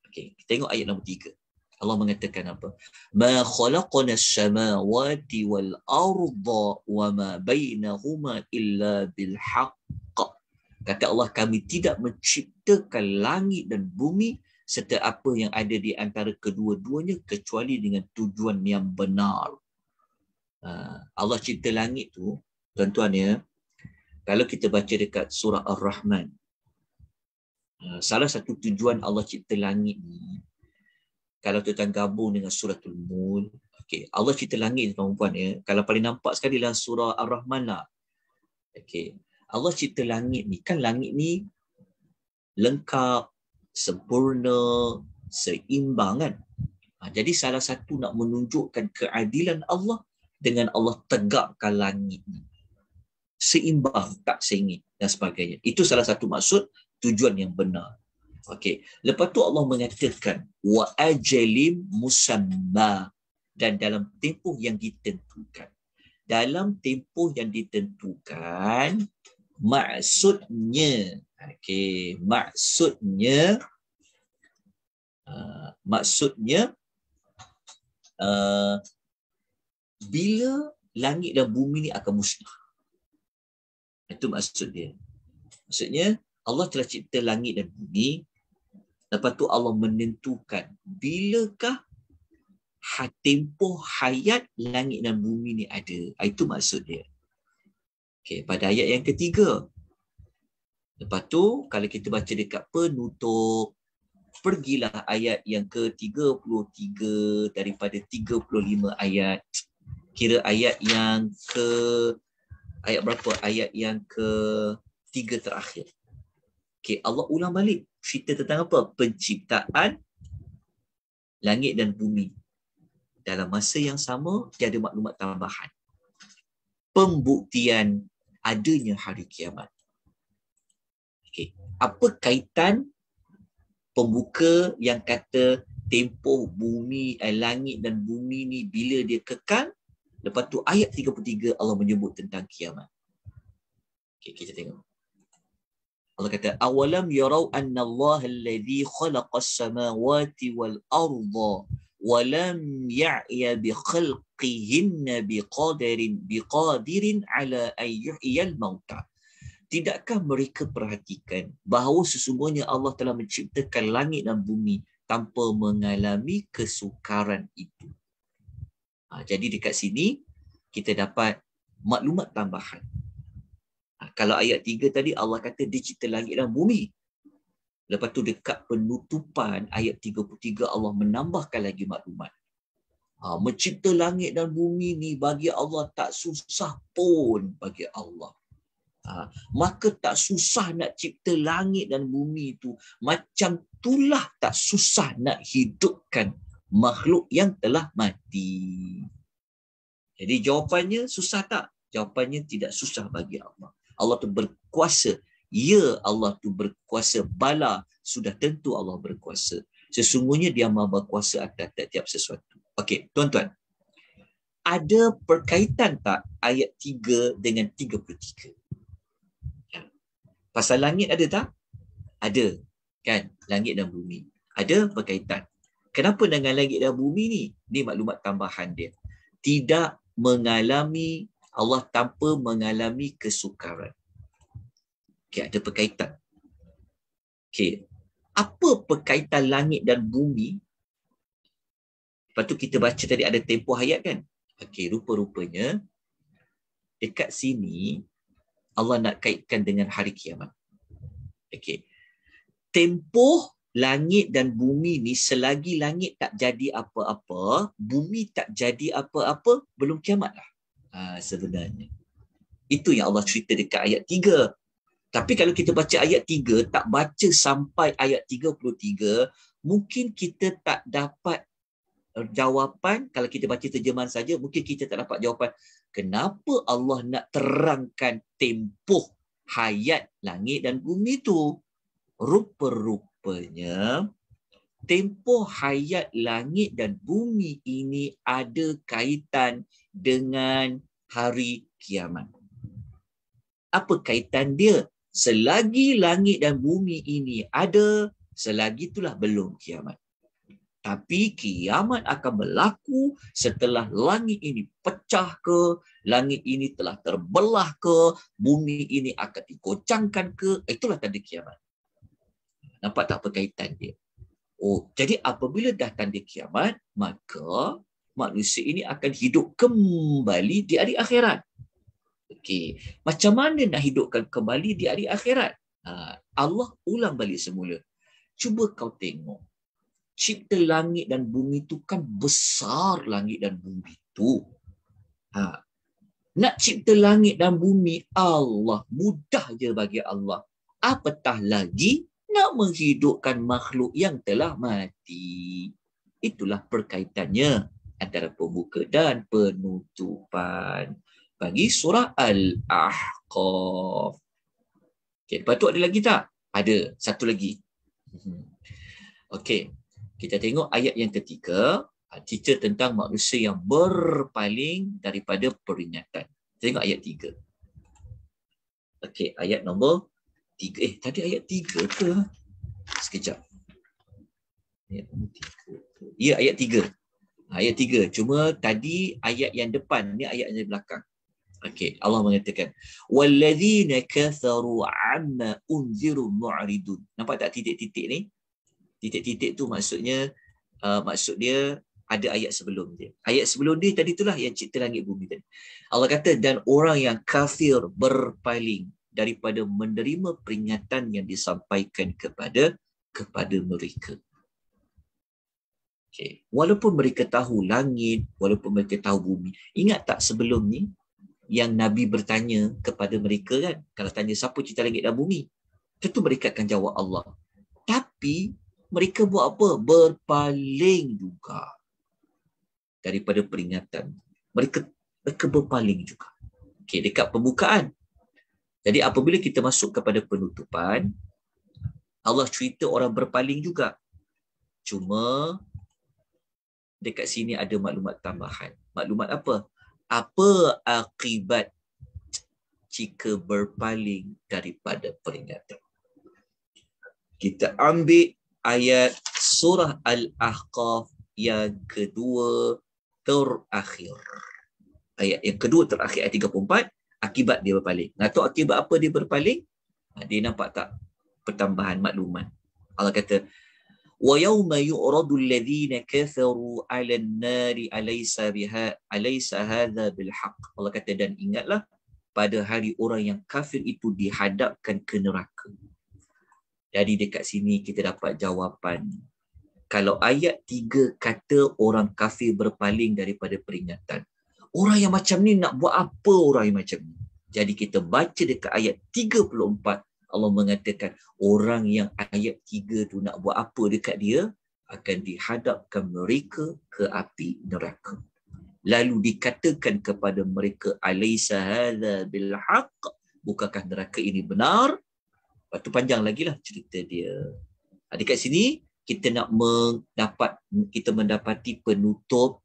Speaker 1: Okey, tengok ayat nombor tiga. Allah mengatakan apa? Ma khalaqna samawati wal arda wa ma bainahuma illa bil Kata Allah kami tidak menciptakan langit dan bumi serta apa yang ada di antara kedua-duanya kecuali dengan tujuan yang benar. Ha, Allah cipta langit tu tuan-tuan ya. Kalau kita baca dekat surah Ar-Rahman Eh, salah satu tujuan Allah cipta langit ni kalau tuan gabung dengan suratul mul okey Allah cipta langit tuan puan ya kalau paling nampak sekali lah surah ar-rahman lah okey Allah cipta langit ni kan langit ni lengkap sempurna seimbang kan ha, jadi salah satu nak menunjukkan keadilan Allah dengan Allah tegakkan langit ni seimbang tak seingin dan sebagainya itu salah satu maksud tujuan yang benar. Okey. Lepas tu Allah mengatakan wa ajalim musamma dan dalam tempoh yang ditentukan. Dalam tempoh yang ditentukan maksudnya okey maksudnya uh, maksudnya uh, bila langit dan bumi ni akan musnah. Itu maksud dia. Maksudnya Allah telah cipta langit dan bumi. Lepas tu Allah menentukan bilakah ha- tempoh hayat langit dan bumi ni ada. Ha, itu maksud dia. Okay, pada ayat yang ketiga. Lepas tu, kalau kita baca dekat penutup, pergilah ayat yang ke-33 daripada 35 ayat. Kira ayat yang ke... Ayat berapa? Ayat yang ke-3 terakhir. Okey, Allah ulang balik cerita tentang apa? Penciptaan langit dan bumi. Dalam masa yang sama, dia maklumat tambahan. Pembuktian adanya hari kiamat. Okey, apa kaitan pembuka yang kata tempoh bumi, eh, langit dan bumi ni bila dia kekal? Lepas tu ayat 33 Allah menyebut tentang kiamat. Okey, kita tengok. Allah kata awalam yarau anna Allah alladhi khalaqa samawati wal arda walam ya'ya bi khalqihin bi qadirin bi qadirin ala ayyuhiyal mauta Tidakkah mereka perhatikan bahawa sesungguhnya Allah telah menciptakan langit dan bumi tanpa mengalami kesukaran itu. Ha, jadi dekat sini kita dapat maklumat tambahan. Ah, kalau ayat tiga tadi Allah kata dicipta langit dan bumi. Lepas tu dekat penutupan ayat tiga puluh tiga Allah menambahkan lagi maklumat. Ha, mencipta langit dan bumi ni bagi Allah tak susah pun bagi Allah. Ha, maka tak susah nak cipta langit dan bumi tu macam itulah tak susah nak hidupkan makhluk yang telah mati. Jadi jawapannya susah tak? Jawapannya tidak susah bagi Allah. Allah tu berkuasa. Ya Allah tu berkuasa. Bala sudah tentu Allah berkuasa. Sesungguhnya dia maha berkuasa atas setiap sesuatu. Okey, tuan-tuan. Ada perkaitan tak ayat 3 dengan 33? Ya. Pasal langit ada tak? Ada. Kan? Langit dan bumi. Ada perkaitan. Kenapa dengan langit dan bumi ni? Ini maklumat tambahan dia. Tidak mengalami Allah tanpa mengalami kesukaran. Okey, ada perkaitan. Okey. Apa perkaitan langit dan bumi? Lepas tu kita baca tadi ada tempoh hayat kan? Okey, rupa-rupanya dekat sini Allah nak kaitkan dengan hari kiamat. Okey. Tempoh langit dan bumi ni selagi langit tak jadi apa-apa, bumi tak jadi apa-apa, belum kiamat lah. Ah, sebenarnya. Itu yang Allah cerita dekat ayat tiga. Tapi kalau kita baca ayat tiga tak baca sampai ayat tiga puluh tiga, mungkin kita tak dapat eh, jawapan, kalau kita baca terjemahan saja, mungkin kita tak dapat jawapan kenapa Allah nak terangkan tempoh hayat langit dan bumi itu. Rupa-rupanya, tempoh hayat langit dan bumi ini ada kaitan dengan hari kiamat. Apa kaitan dia? Selagi langit dan bumi ini ada, selagi itulah belum kiamat. Tapi kiamat akan berlaku setelah langit ini pecah ke, langit ini telah terbelah ke, bumi ini akan dikocangkan ke, itulah tanda kiamat. Nampak tak apa kaitan dia? Oh, jadi apabila dah tanda kiamat, maka manusia ini akan hidup kembali di hari akhirat. Okey, macam mana nak hidupkan kembali di hari akhirat? Ha, Allah ulang balik semula. Cuba kau tengok. Cipta langit dan bumi itu kan besar langit dan bumi itu. Ha. Nak cipta langit dan bumi Allah mudah je bagi Allah. Apatah lagi nak menghidupkan makhluk yang telah mati. Itulah perkaitannya antara pembuka dan penutupan bagi surah Al-Ahqaf. Okay, lepas tu ada lagi tak? Ada, satu lagi. Mhm. Okey, kita tengok ayat yang ketiga, ah, cerita tentang manusia yang berpaling daripada peringatan. Tengok ayat tiga. Okey, ayat nombor Tiga eh tadi ayat tiga ke sekejap ayat 3 ya ayat tiga, ayat tiga. cuma tadi ayat yang depan ni ayat yang belakang okey Allah mengatakan wallazina katharu amma unziru mu'aridun". nampak tak titik-titik ni titik-titik tu maksudnya uh, maksud dia ada ayat sebelum dia. Ayat sebelum dia tadi itulah yang cipta langit bumi tadi. Allah kata dan orang yang kafir berpaling daripada menerima peringatan yang disampaikan kepada kepada mereka. Okay. Walaupun mereka tahu langit, walaupun mereka tahu bumi. Ingat tak sebelum ni yang Nabi bertanya kepada mereka kan? Kalau tanya siapa cerita langit dan bumi? Tentu mereka akan jawab Allah. Tapi mereka buat apa? Berpaling juga daripada peringatan. Mereka, mereka berpaling juga. Okay, dekat pembukaan, jadi apabila kita masuk kepada penutupan, Allah cerita orang berpaling juga. Cuma dekat sini ada maklumat tambahan. Maklumat apa? Apa akibat jika berpaling daripada peringatan? Kita ambil ayat surah Al-Ahqaf yang kedua terakhir. Ayat yang kedua terakhir ayat 34 akibat dia berpaling. Nak tahu akibat apa dia berpaling? Ha, dia nampak tak pertambahan maklumat. Allah kata, "Wa yawma yu'radu alladhina kafaru 'ala an-nari alaysa biha alaysa hadha bil haqq?" Allah kata dan ingatlah pada hari orang yang kafir itu dihadapkan ke neraka. Jadi dekat sini kita dapat jawapan. Kalau ayat 3 kata orang kafir berpaling daripada peringatan, orang yang macam ni nak buat apa orang yang macam ni? Jadi kita baca dekat ayat 34, Allah mengatakan orang yang ayat 3 tu nak buat apa dekat dia, akan dihadapkan mereka ke api neraka. Lalu dikatakan kepada mereka, Alaysa hadha bilhaq, bukakah neraka ini benar? Waktu panjang lagi lah cerita dia. Dekat sini, kita nak mendapat kita mendapati penutup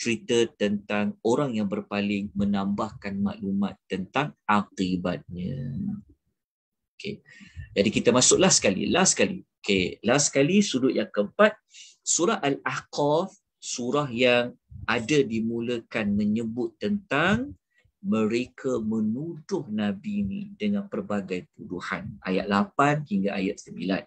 Speaker 1: cerita tentang orang yang berpaling menambahkan maklumat tentang akibatnya. Okey. Jadi kita masuklah sekali, last sekali. Okey, last sekali sudut yang keempat surah Al-Ahqaf, surah yang ada dimulakan menyebut tentang mereka menuduh Nabi ini dengan pelbagai tuduhan. Ayat 8 hingga ayat 9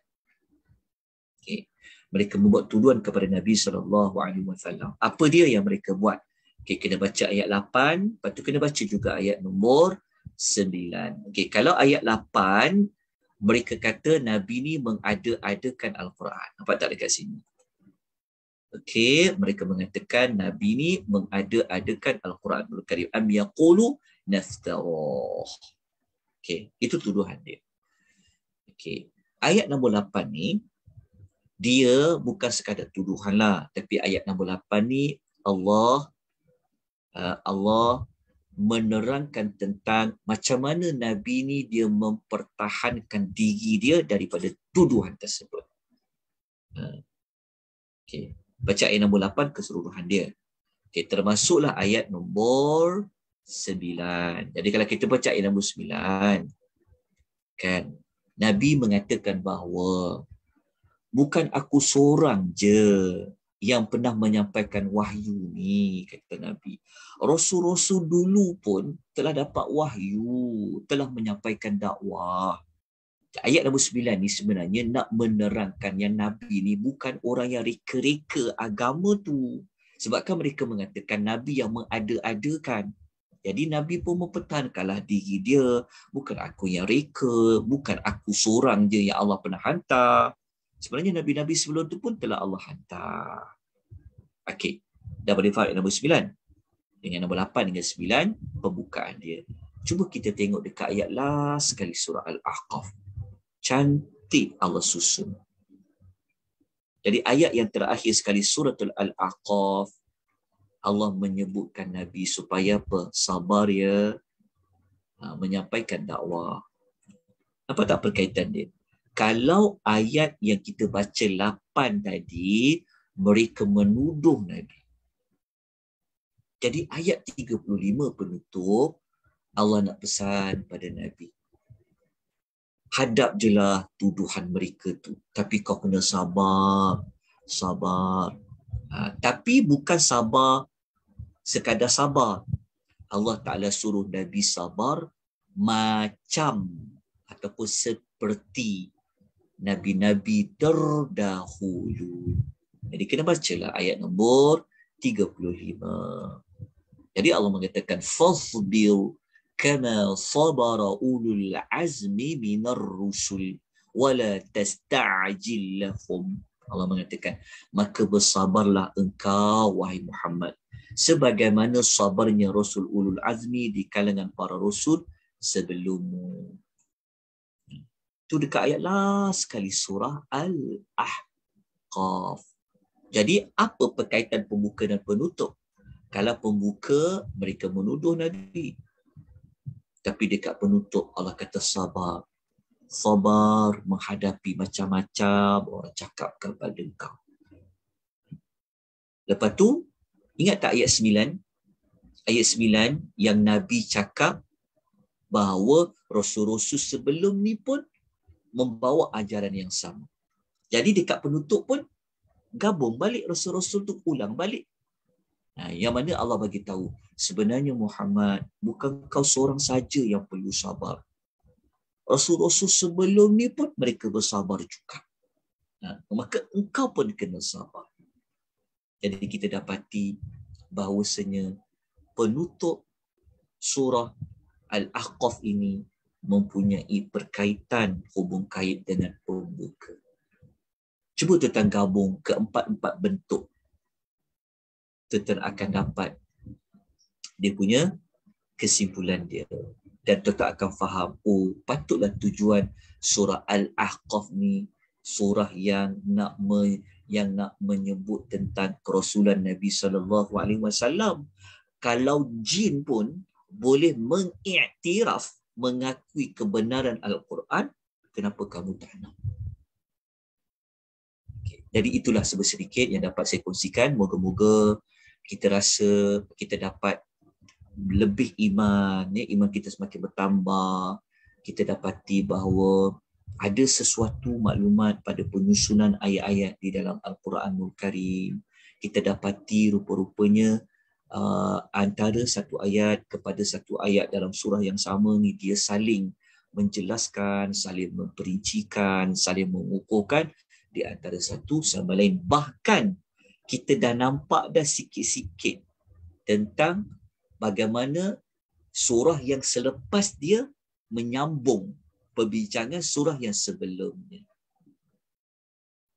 Speaker 1: mereka membuat tuduhan kepada Nabi saw. Apa dia yang mereka buat? Okey, kena baca ayat 8, lepas tu kena baca juga ayat nombor 9. Okey, kalau ayat 8 mereka kata Nabi ni mengada-adakan Al-Quran. Nampak tak dekat sini? Okey, mereka mengatakan Nabi ni mengada-adakan Al-Quran. Al-Karim. Am yaqulu naftaroh. Okey, itu tuduhan dia. Okey, ayat nombor 8 ni dia bukan sekadar tuduhan lah. Tapi ayat nombor 8 ni Allah uh, Allah menerangkan tentang macam mana Nabi ni dia mempertahankan diri dia daripada tuduhan tersebut. Uh, okay. Baca ayat nombor 8 keseluruhan dia. Okay, termasuklah ayat nombor 9. Jadi kalau kita baca ayat nombor 9, kan, Nabi mengatakan bahawa bukan aku seorang je yang pernah menyampaikan wahyu ni kata Nabi. Rasul-rasul dulu pun telah dapat wahyu, telah menyampaikan dakwah. Ayat sembilan ni sebenarnya nak menerangkan yang Nabi ni bukan orang yang reka-reka agama tu. Sebabkan mereka mengatakan Nabi yang mengada-adakan. Jadi Nabi pun mempertahankanlah diri dia. Bukan aku yang reka, bukan aku seorang je yang Allah pernah hantar. Sebenarnya Nabi-Nabi sebelum itu pun telah Allah hantar. Okey. Dah boleh faham nombor sembilan. Dengan nombor lapan hingga sembilan, pembukaan dia. Cuba kita tengok dekat ayat last sekali surah Al-Ahqaf. Cantik Allah susun. Jadi ayat yang terakhir sekali surah Al-Aqaf Allah menyebutkan Nabi supaya apa? Sabar ya ha, menyampaikan dakwah. Apa tak perkaitan dia? kalau ayat yang kita baca 8 tadi mereka menuduh Nabi. Jadi ayat 35 penutup Allah nak pesan pada Nabi. Hadap jelah tuduhan mereka tu. Tapi kau kena sabar. Sabar. Ha, tapi bukan sabar sekadar sabar. Allah Ta'ala suruh Nabi sabar macam ataupun seperti nabi-nabi terdahulu. Jadi kena lah ayat nombor 35. Jadi Allah mengatakan fasbil kama sabara ulul azmi minar rusul wala tasta'jil lahum. Allah mengatakan maka bersabarlah engkau wahai Muhammad sebagaimana sabarnya rasul ulul azmi di kalangan para rasul sebelummu. Itu dekat ayat last sekali surah Al-Ahqaf. Jadi apa perkaitan pembuka dan penutup? Kalau pembuka mereka menuduh Nabi. Tapi dekat penutup Allah kata sabar. Sabar menghadapi macam-macam orang cakap kepada engkau. Lepas tu ingat tak ayat 9? Ayat 9 yang Nabi cakap bahawa rasul-rasul sebelum ni pun membawa ajaran yang sama. Jadi dekat penutup pun gabung balik rasul-rasul tu ulang balik. Nah, yang mana Allah bagi tahu sebenarnya Muhammad bukan kau seorang saja yang perlu sabar. Rasul-rasul sebelum ni pun mereka bersabar juga. Nah, maka engkau pun kena sabar. Jadi kita dapati bahawasanya penutup surah Al-Ahqaf ini mempunyai perkaitan hubung kait dengan pembuka. Cuba tuan gabung ke empat empat bentuk. Tuan akan dapat dia punya kesimpulan dia. Dan tuan akan faham, oh patutlah tujuan surah Al-Ahqaf ni surah yang nak me, yang nak menyebut tentang kerasulan Nabi sallallahu alaihi wasallam kalau jin pun boleh mengiktiraf mengakui kebenaran Al-Quran, kenapa kamu tak nak? Okay. Jadi itulah sebesedikit yang dapat saya kongsikan. Moga-moga kita rasa kita dapat lebih iman, ya, iman kita semakin bertambah. Kita dapati bahawa ada sesuatu maklumat pada penyusunan ayat-ayat di dalam Al-Quranul Karim. Kita dapati rupa-rupanya uh, antara satu ayat kepada satu ayat dalam surah yang sama ni dia saling menjelaskan, saling memperincikan, saling mengukuhkan di antara satu sama lain. Bahkan kita dah nampak dah sikit-sikit tentang bagaimana surah yang selepas dia menyambung perbincangan surah yang sebelumnya.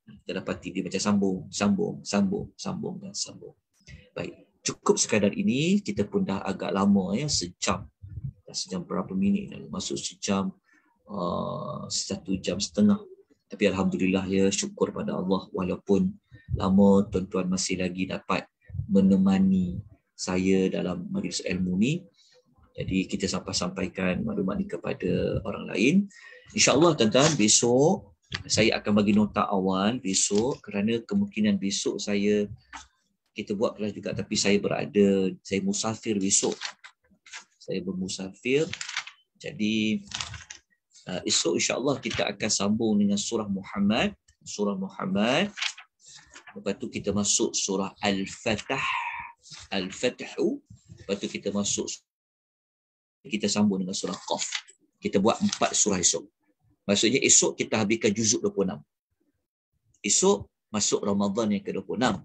Speaker 1: Kita dapati dia macam sambung, sambung, sambung, sambung dan sambung. Baik cukup sekadar ini kita pun dah agak lama ya sejam dah sejam berapa minit masuk sejam uh, satu jam setengah tapi alhamdulillah ya syukur pada Allah walaupun lama tuan-tuan masih lagi dapat menemani saya dalam majlis ilmu ni jadi kita sampai sampaikan maklumat ni kepada orang lain insyaallah tuan-tuan besok saya akan bagi nota awal besok kerana kemungkinan besok saya kita buat kelas juga tapi saya berada saya musafir besok saya bermusafir jadi uh, esok insyaallah kita akan sambung dengan surah Muhammad surah Muhammad lepas tu kita masuk surah al-fatah al-fatahu lepas tu kita masuk kita sambung dengan surah qaf kita buat empat surah esok maksudnya esok kita habiskan juzuk 26 esok masuk Ramadan yang ke-26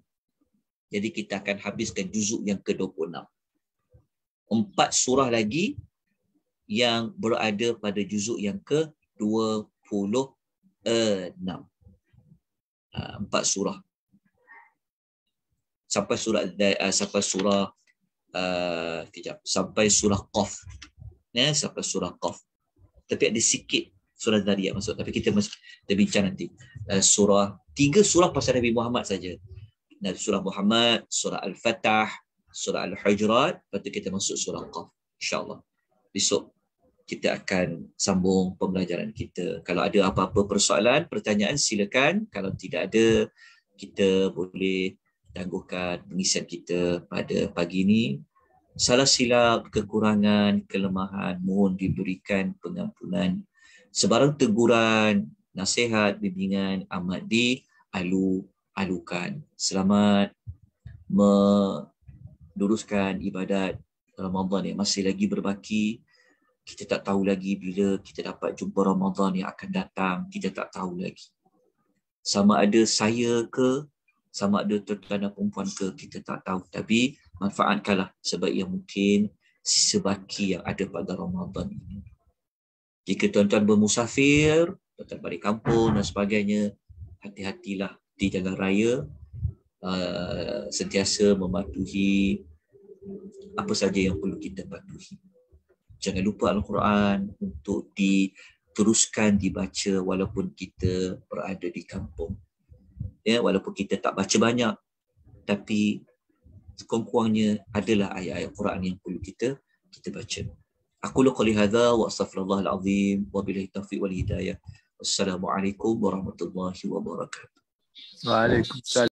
Speaker 1: jadi kita akan habiskan juzuk yang ke-26. Empat surah lagi yang berada pada juzuk yang ke-26. Ah, empat surah. Sampai surah eh, sampai surah ah, kejap, sampai surah Qaf. Ya, sampai surah Qaf. Tapi ada sikit surah Dariyat masuk tapi kita masih kita bincang nanti. Ah, surah tiga surah pasal Nabi Muhammad saja dari surah Muhammad, surah Al-Fatah, surah Al-Hujurat, lepas tu kita masuk surah Qaf. Insya Allah Besok kita akan sambung pembelajaran kita. Kalau ada apa-apa persoalan, pertanyaan silakan. Kalau tidak ada, kita boleh tangguhkan pengisian kita pada pagi ini. Salah silap, kekurangan, kelemahan, mohon diberikan pengampunan. Sebarang teguran, nasihat, bimbingan amat di alu alukan, selamat meluruskan ibadat Ramadan yang masih lagi berbaki. Kita tak tahu lagi bila kita dapat jumpa Ramadan yang akan datang, kita tak tahu lagi. Sama ada saya ke, sama ada tuan perempuan ke, kita tak tahu. Tapi manfaatkanlah sebaik yang mungkin sebaki yang ada pada Ramadan ini. Jika tuan-tuan bermusafir, tuan-tuan balik kampung dan sebagainya, hati-hatilah di jalan raya uh, sentiasa mematuhi apa saja yang perlu kita patuhi. Jangan lupa Al-Quran untuk diteruskan dibaca walaupun kita berada di kampung. Ya, walaupun kita tak baca banyak tapi sekurang-kurangnya adalah ayat-ayat Quran yang perlu kita kita baca. Aku lu qali hadza wa astaghfirullahal azim wa bihi taufiq wal hidayah. Assalamualaikum warahmatullahi wabarakatuh. Bah, allez, écoute,